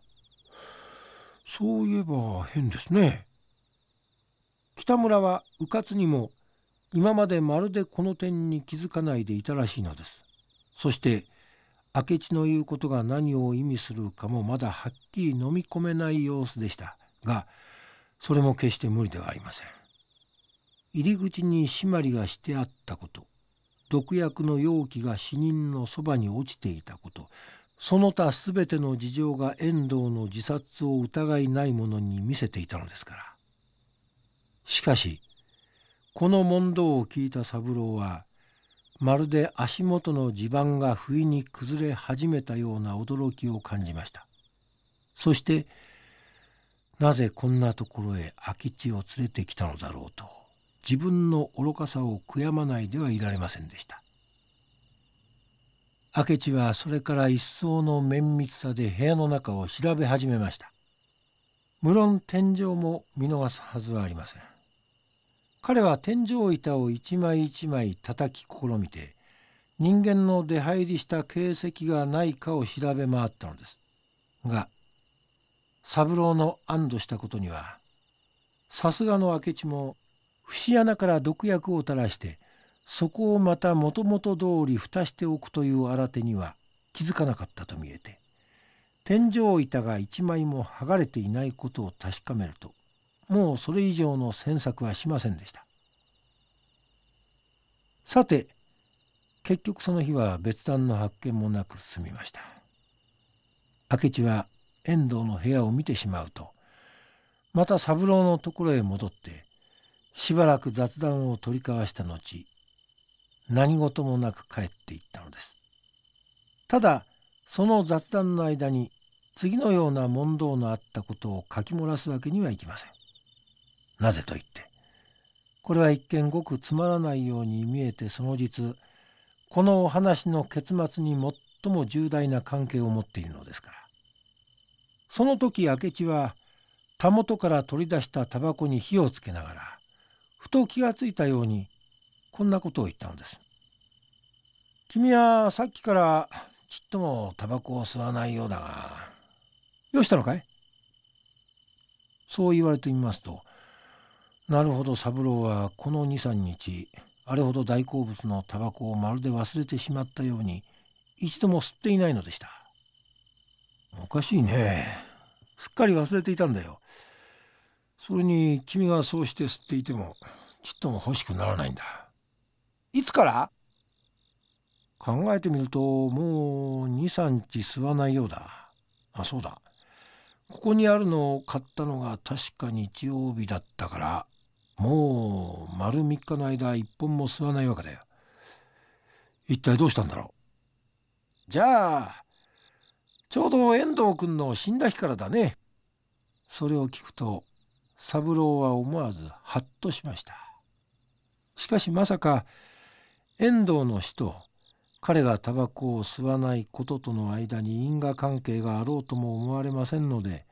そういえば変ですね北村はうかつにも今までまるでこの点に気づかないでいたらしいのですそして明智の言うことが何を意味するかもまだはっきり飲み込めない様子でしたがそれも決して無理ではありません入り口に締まりがしてあったこと毒薬の容器が死人のそばに落ちていたことその他全ての事情が遠藤の自殺を疑いないものに見せていたのですからしかしこの問答を聞いた三郎はまるで足元の地盤が不意に崩れ始めたような驚きを感じましたそしてなぜこんなところへ空き地を連れてきたのだろうと自分の愚かさを悔やまないではいられませんでした明智はそれから一層の綿密さで部屋の中を調べ始めました無論天井も見逃すはずはありません彼は天井板を一枚一枚叩き試みて人間の出入りした形跡がないかを調べ回ったのですが三郎の安堵したことにはさすがの明智も節穴から毒薬を垂らしてそこをまたもともと通り蓋しておくという新手には気づかなかったと見えて天井板が一枚も剥がれていないことを確かめるともうそれ以上の詮索はしませんでした。さて結局その日は別段の発見もなく済みました。明智は遠藤の部屋を見てしまうとまた三郎のところへ戻ってしばらく雑談を取り交わした後何事もなく帰っていったのですただその雑談の間に次のような問答のあったことを書き漏らすわけにはいきませんなぜと言ってこれは一見ごくつまらないように見えてその実このお話の結末に最も重大な関係を持っているのですからその時明智はたもとから取り出したタバコに火をつけながらふと気がついたようにこんなことを言ったのです。君はさっきからちっともタバコを吸わないようだがよしたのかいそう言われてみますとなるほど三郎はこの23日あれほど大好物のタバコをまるで忘れてしまったように一度も吸っていないのでした。おかしいねすっかり忘れていたんだよそれに君がそうして吸っていてもちっとも欲しくならないんだいつから考えてみるともう23日吸わないようだあそうだここにあるのを買ったのが確か日曜日だったからもう丸3日の間一本も吸わないわけだよ一体どうしたんだろうじゃあちょうど遠藤君の死んだ日からだね。それを聞くと三郎は思わずハッとしました。しかしまさか遠藤の死と彼がタバコを吸わないこととの間に因果関係があろうとも思われませんので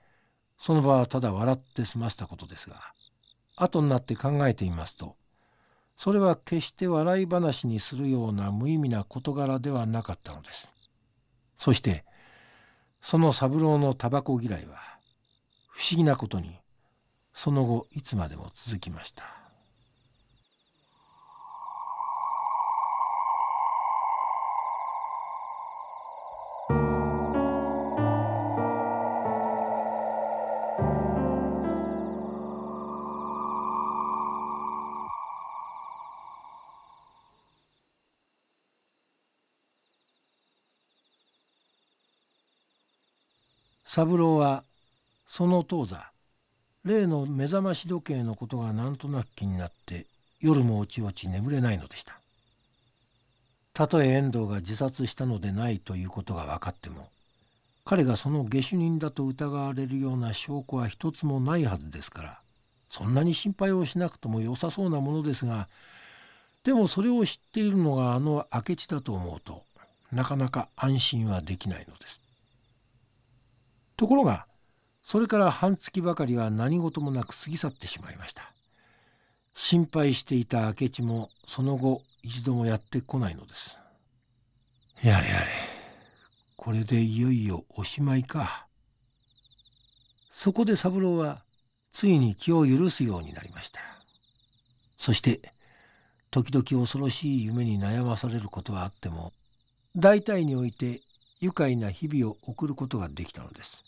その場はただ笑って済ませたことですが後になって考えてみますとそれは決して笑い話にするような無意味な事柄ではなかったのです。そしてその三郎のタバコ嫌いは不思議なことにその後いつまでも続きました。三郎はその当座例の目覚まし時計のことがなんとなく気になって夜もおちおち眠れないのでしたたとえ遠藤が自殺したのでないということが分かっても彼がその下手人だと疑われるような証拠は一つもないはずですからそんなに心配をしなくても良さそうなものですがでもそれを知っているのがあの明智だと思うとなかなか安心はできないのです。ところがそれから半月ばかりは何事もなく過ぎ去ってしまいました心配していた明智もその後一度もやってこないのですやれやれこれでいよいよおしまいかそこで三郎はついに気を許すようになりましたそして時々恐ろしい夢に悩まされることはあっても大体において愉快な日々を送ることができたのです。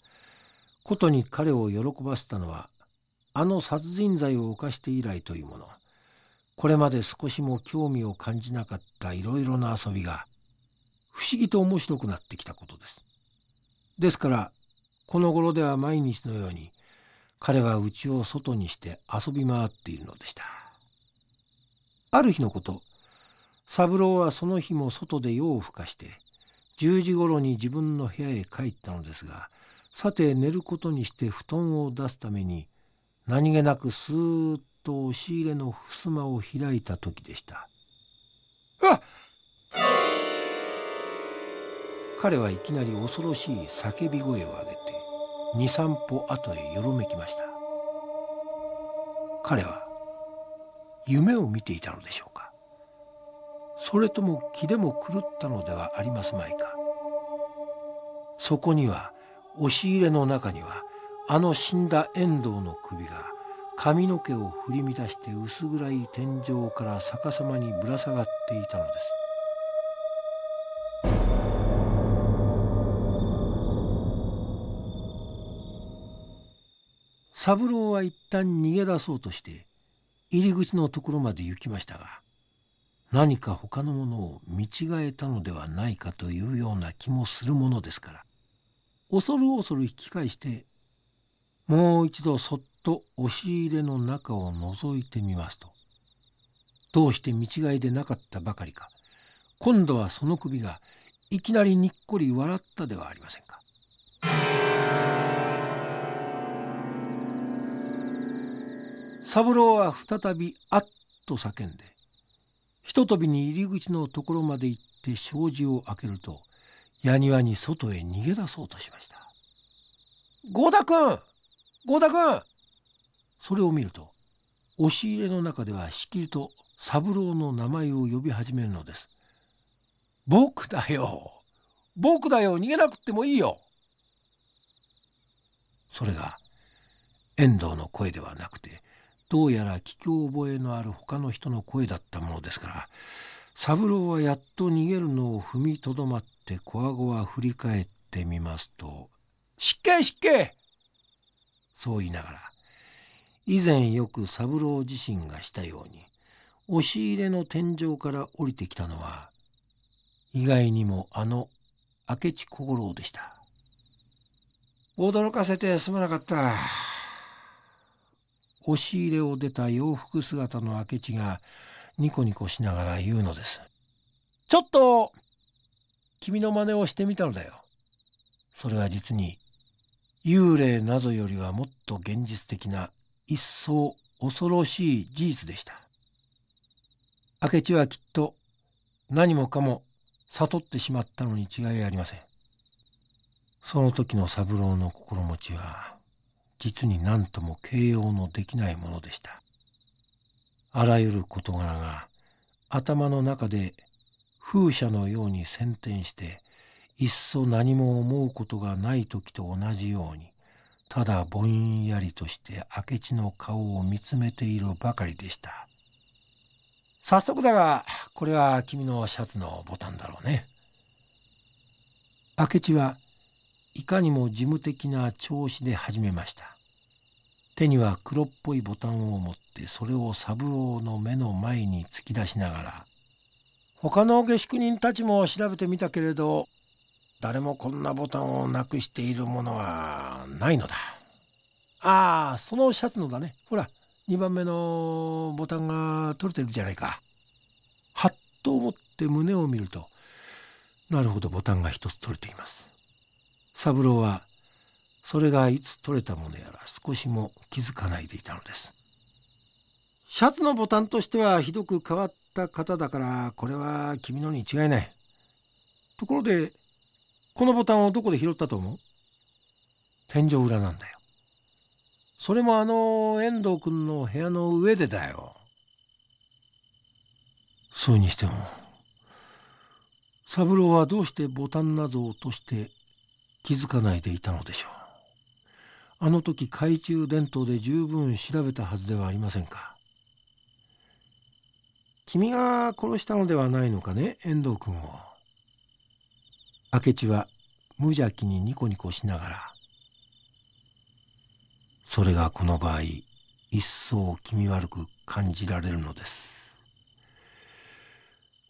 ことに彼を喜ばせたのはあの殺人罪を犯して以来というものこれまで少しも興味を感じなかったいろいろな遊びが不思議と面白くなってきたことです。ですからこの頃では毎日のように彼は家を外にして遊び回っているのでした。ある日のこと三郎はその日も外で夜をふかして10時ごろに自分の部屋へ帰ったのですがさて寝ることにして布団を出すために何気なくスーッと押し入れの襖を開いた時でした彼はいきなり恐ろしい叫び声を上げて23歩後へよろめきました彼は夢を見ていたのでしょうそれとも気でも狂ったのではありますまいかそこには押し入れの中にはあの死んだ遠藤の首が髪の毛を振り乱して薄暗い天井から逆さまにぶら下がっていたのです。三郎は一旦逃げ出そうとして入り口のところまで行きましたが何か他のものを見違えたのではないかというような気もするものですから恐る恐る引き返してもう一度そっと押し入れの中を覗いてみますとどうして見違いでなかったばかりか今度はその首がいきなりにっこり笑ったではありませんか。三郎は再び「あっ」と叫んでひととびに入り口のところまで行って障子を開けると矢庭に外へ逃げ出そうとしました郷田君郷田君それを見ると押し入れの中ではしきりと三郎の名前を呼び始めるのです僕だよ僕だよ逃げなくってもいいよそれが遠藤の声ではなくてどうやら聞き覚えのある他の人の声だったものですから三郎はやっと逃げるのを踏みとどまってこわごわ振り返ってみますと「失敬失敬!」そう言いながら以前よく三郎自身がしたように押し入れの天井から降りてきたのは意外にもあの明智小五郎でした驚かせてすまなかった。押し入れを出た洋服姿の明智がニコニコしながら言うのです。ちょっと君の真似をしてみたのだよ。それは実に幽霊などよりはもっと現実的な一層恐ろしい事実でした。明智はきっと何もかも悟ってしまったのに違いありません。その時の三郎の心持ちは実に何とも形容のできないものでしたあらゆる事柄が頭の中で風車のように先転していっそ何も思うことがない時と同じようにただぼんやりとして明智の顔を見つめているばかりでした早速だがこれは君のシャツのボタンだろうね明智はいかにも事務的な調子で始めました手には黒っぽいボタンを持ってそれを三郎の目の前に突き出しながら「他の下宿人たちも調べてみたけれど誰もこんなボタンをなくしているものはないのだ」ああそのシャツのだねほら2番目のボタンが取れてるじゃないか。はっと思って胸を見るとなるほどボタンが1つ取れています。三郎はそれがいつ取れたものやら少しも気づかないでいたのですシャツのボタンとしてはひどく変わった方だからこれは君のに違いないところでこのボタンをどこで拾ったと思う天井裏なんだよそれもあの遠藤君の部屋の上でだよそれにしても三郎はどうしてボタン謎を落として気づかないでいたのでしょうあの時懐中電灯で十分調べたはずではありませんか君が殺したのではないのかね遠藤君を明智は無邪気にニコニコしながらそれがこの場合一層気味悪く感じられるのです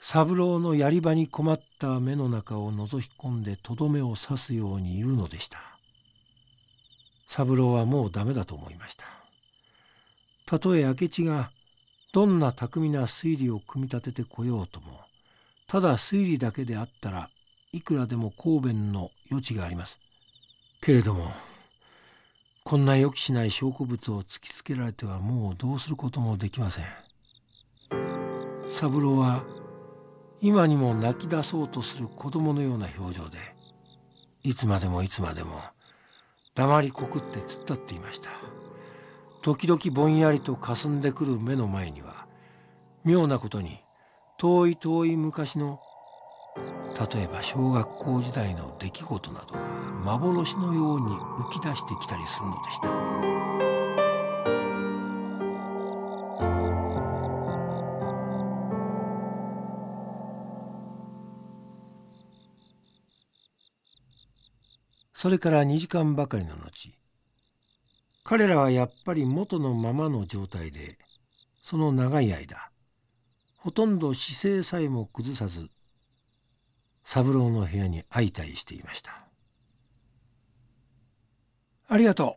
三郎のやり場に困った目の中を覗き込んでとどめを刺すように言うのでした三郎はもうダメだと思いましたたとえ明智がどんな巧みな推理を組み立ててこようともただ推理だけであったらいくらでも抗弁の余地がありますけれどもこんな予期しない証拠物を突きつけられてはもうどうすることもできません三郎は今にも泣き出そうとする子供のような表情でいつまでもいつまでも黙りこくって突っ立っていました時々ぼんやりとかすんでくる目の前には妙なことに遠い遠い昔の例えば小学校時代の出来事などが幻のように浮き出してきたりするのでした。それから2時間ばかりの後彼らはやっぱり元のままの状態でその長い間ほとんど姿勢さえも崩さず三郎の部屋に相対していましたありがと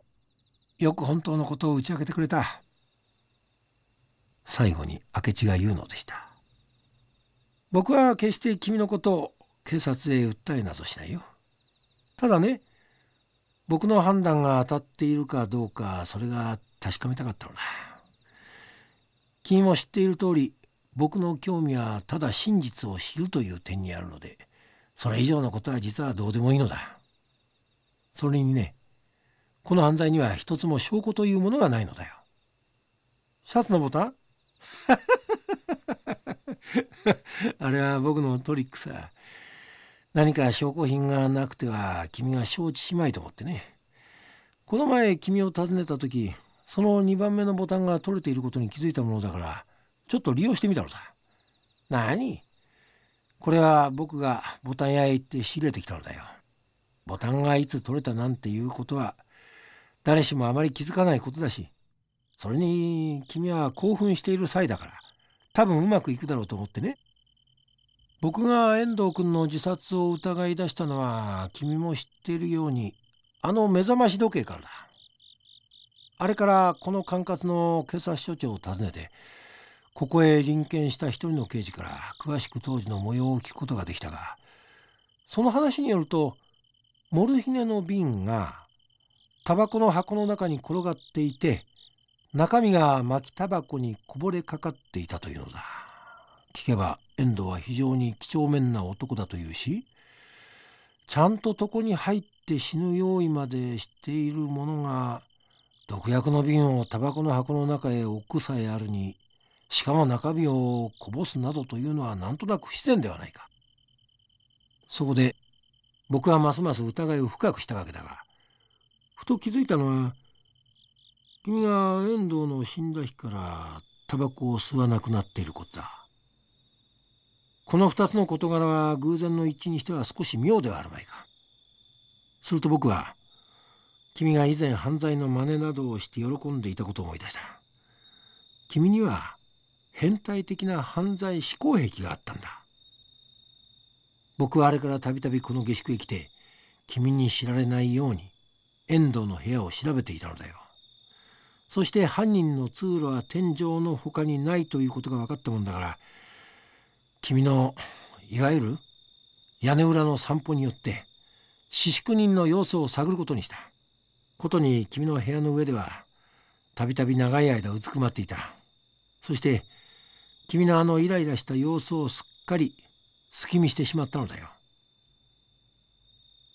うよく本当のことを打ち明けてくれた最後に明智が言うのでした僕は決して君のことを警察へ訴えなどしないよただね僕の判断が当たっているかどうかそれが確かめたかったのだ君も知っている通り僕の興味はただ真実を知るという点にあるのでそれ以上のことは実はどうでもいいのだそれにねこの犯罪には一つも証拠というものがないのだよシャツのボタン あれは僕のトリックさ何か証拠品がなくては君が承知しまいと思ってねこの前君を訪ねた時その2番目のボタンが取れていることに気づいたものだからちょっと利用してみたのだ何これは僕がボタン屋へ行って仕入れてきたのだよボタンがいつ取れたなんていうことは誰しもあまり気づかないことだしそれに君は興奮している際だから多分うまくいくだろうと思ってね僕が遠藤君の自殺を疑い出したのは君も知っているようにあの目覚まし時計からだあれからこの管轄の警察署長を訪ねてここへ臨検した一人の刑事から詳しく当時の模様を聞くことができたがその話によるとモルヒネの瓶がタバコの箱の中に転がっていて中身が巻きタバコにこぼれかかっていたというのだ聞けば遠藤は非常に几帳面な男だというしちゃんと床に入って死ぬ用意までしている者が毒薬の瓶をタバコの箱の中へ置くさえあるにしかも中身をこぼすなどというのはなんとなく不自然ではないか。そこで僕はますます疑いを深くしたわけだがふと気づいたのは君が遠藤の死んだ日からタバコを吸わなくなっていることだ。この2つの事柄は偶然の一致にしては少し妙ではあるまいかすると僕は君が以前犯罪の真似などをして喜んでいたことを思い出した君には変態的な犯罪思考癖があったんだ僕はあれからたびたびこの下宿へ来て君に知られないように遠藤の部屋を調べていたのだよそして犯人の通路は天井の他にないということが分かったもんだから君のいわゆる屋根裏の散歩によって四宿人の様子を探ることにしたことに君の部屋の上ではたびたび長い間うずくまっていたそして君のあのイライラした様子をすっかり好き見してしまったのだよ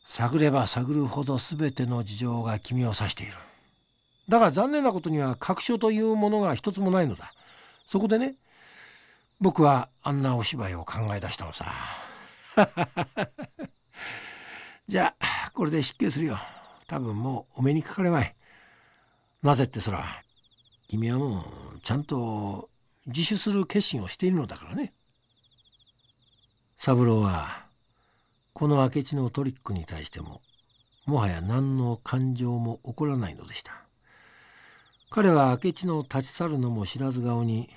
探れば探るほど全ての事情が君を指しているだが残念なことには確証というものが一つもないのだそこでね僕はあんなお芝居を考え出したのさ じゃあこれで失敬するよ多分もうお目にかかれまいなぜってそら君はもうちゃんと自首する決心をしているのだからね三郎はこの明智のトリックに対してももはや何の感情も起こらないのでした彼は明智の立ち去るのも知らず顔に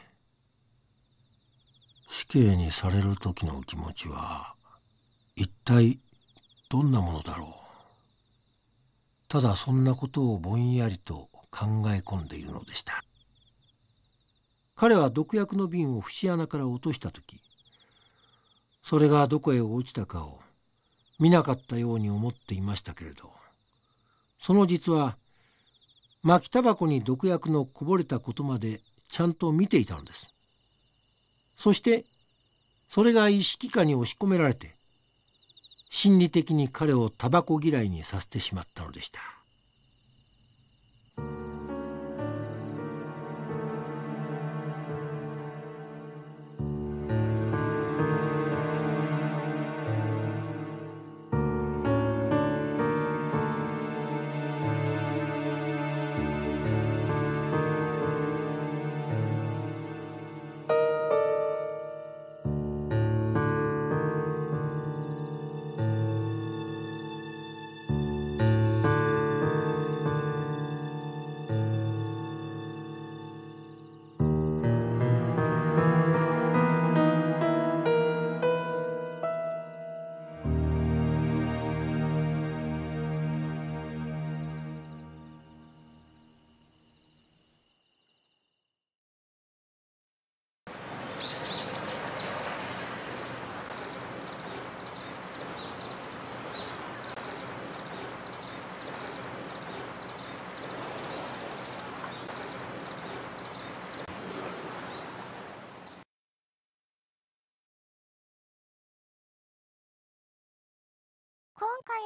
死刑にされる時のお気持ちは一体どんなものだろうただそんなことをぼんやりと考え込んでいるのでした彼は毒薬の瓶を節穴から落とした時それがどこへ落ちたかを見なかったように思っていましたけれどその実は巻きタバコに毒薬のこぼれたことまでちゃんと見ていたのですそしてそれが意識下に押し込められて心理的に彼をタバコ嫌いにさせてしまったのでした。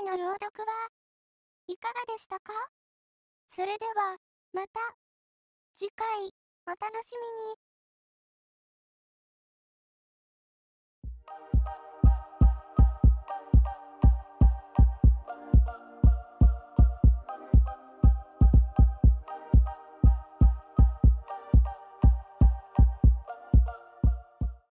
の朗読はいかがでしたかそれでは、また、次回、お楽しみに。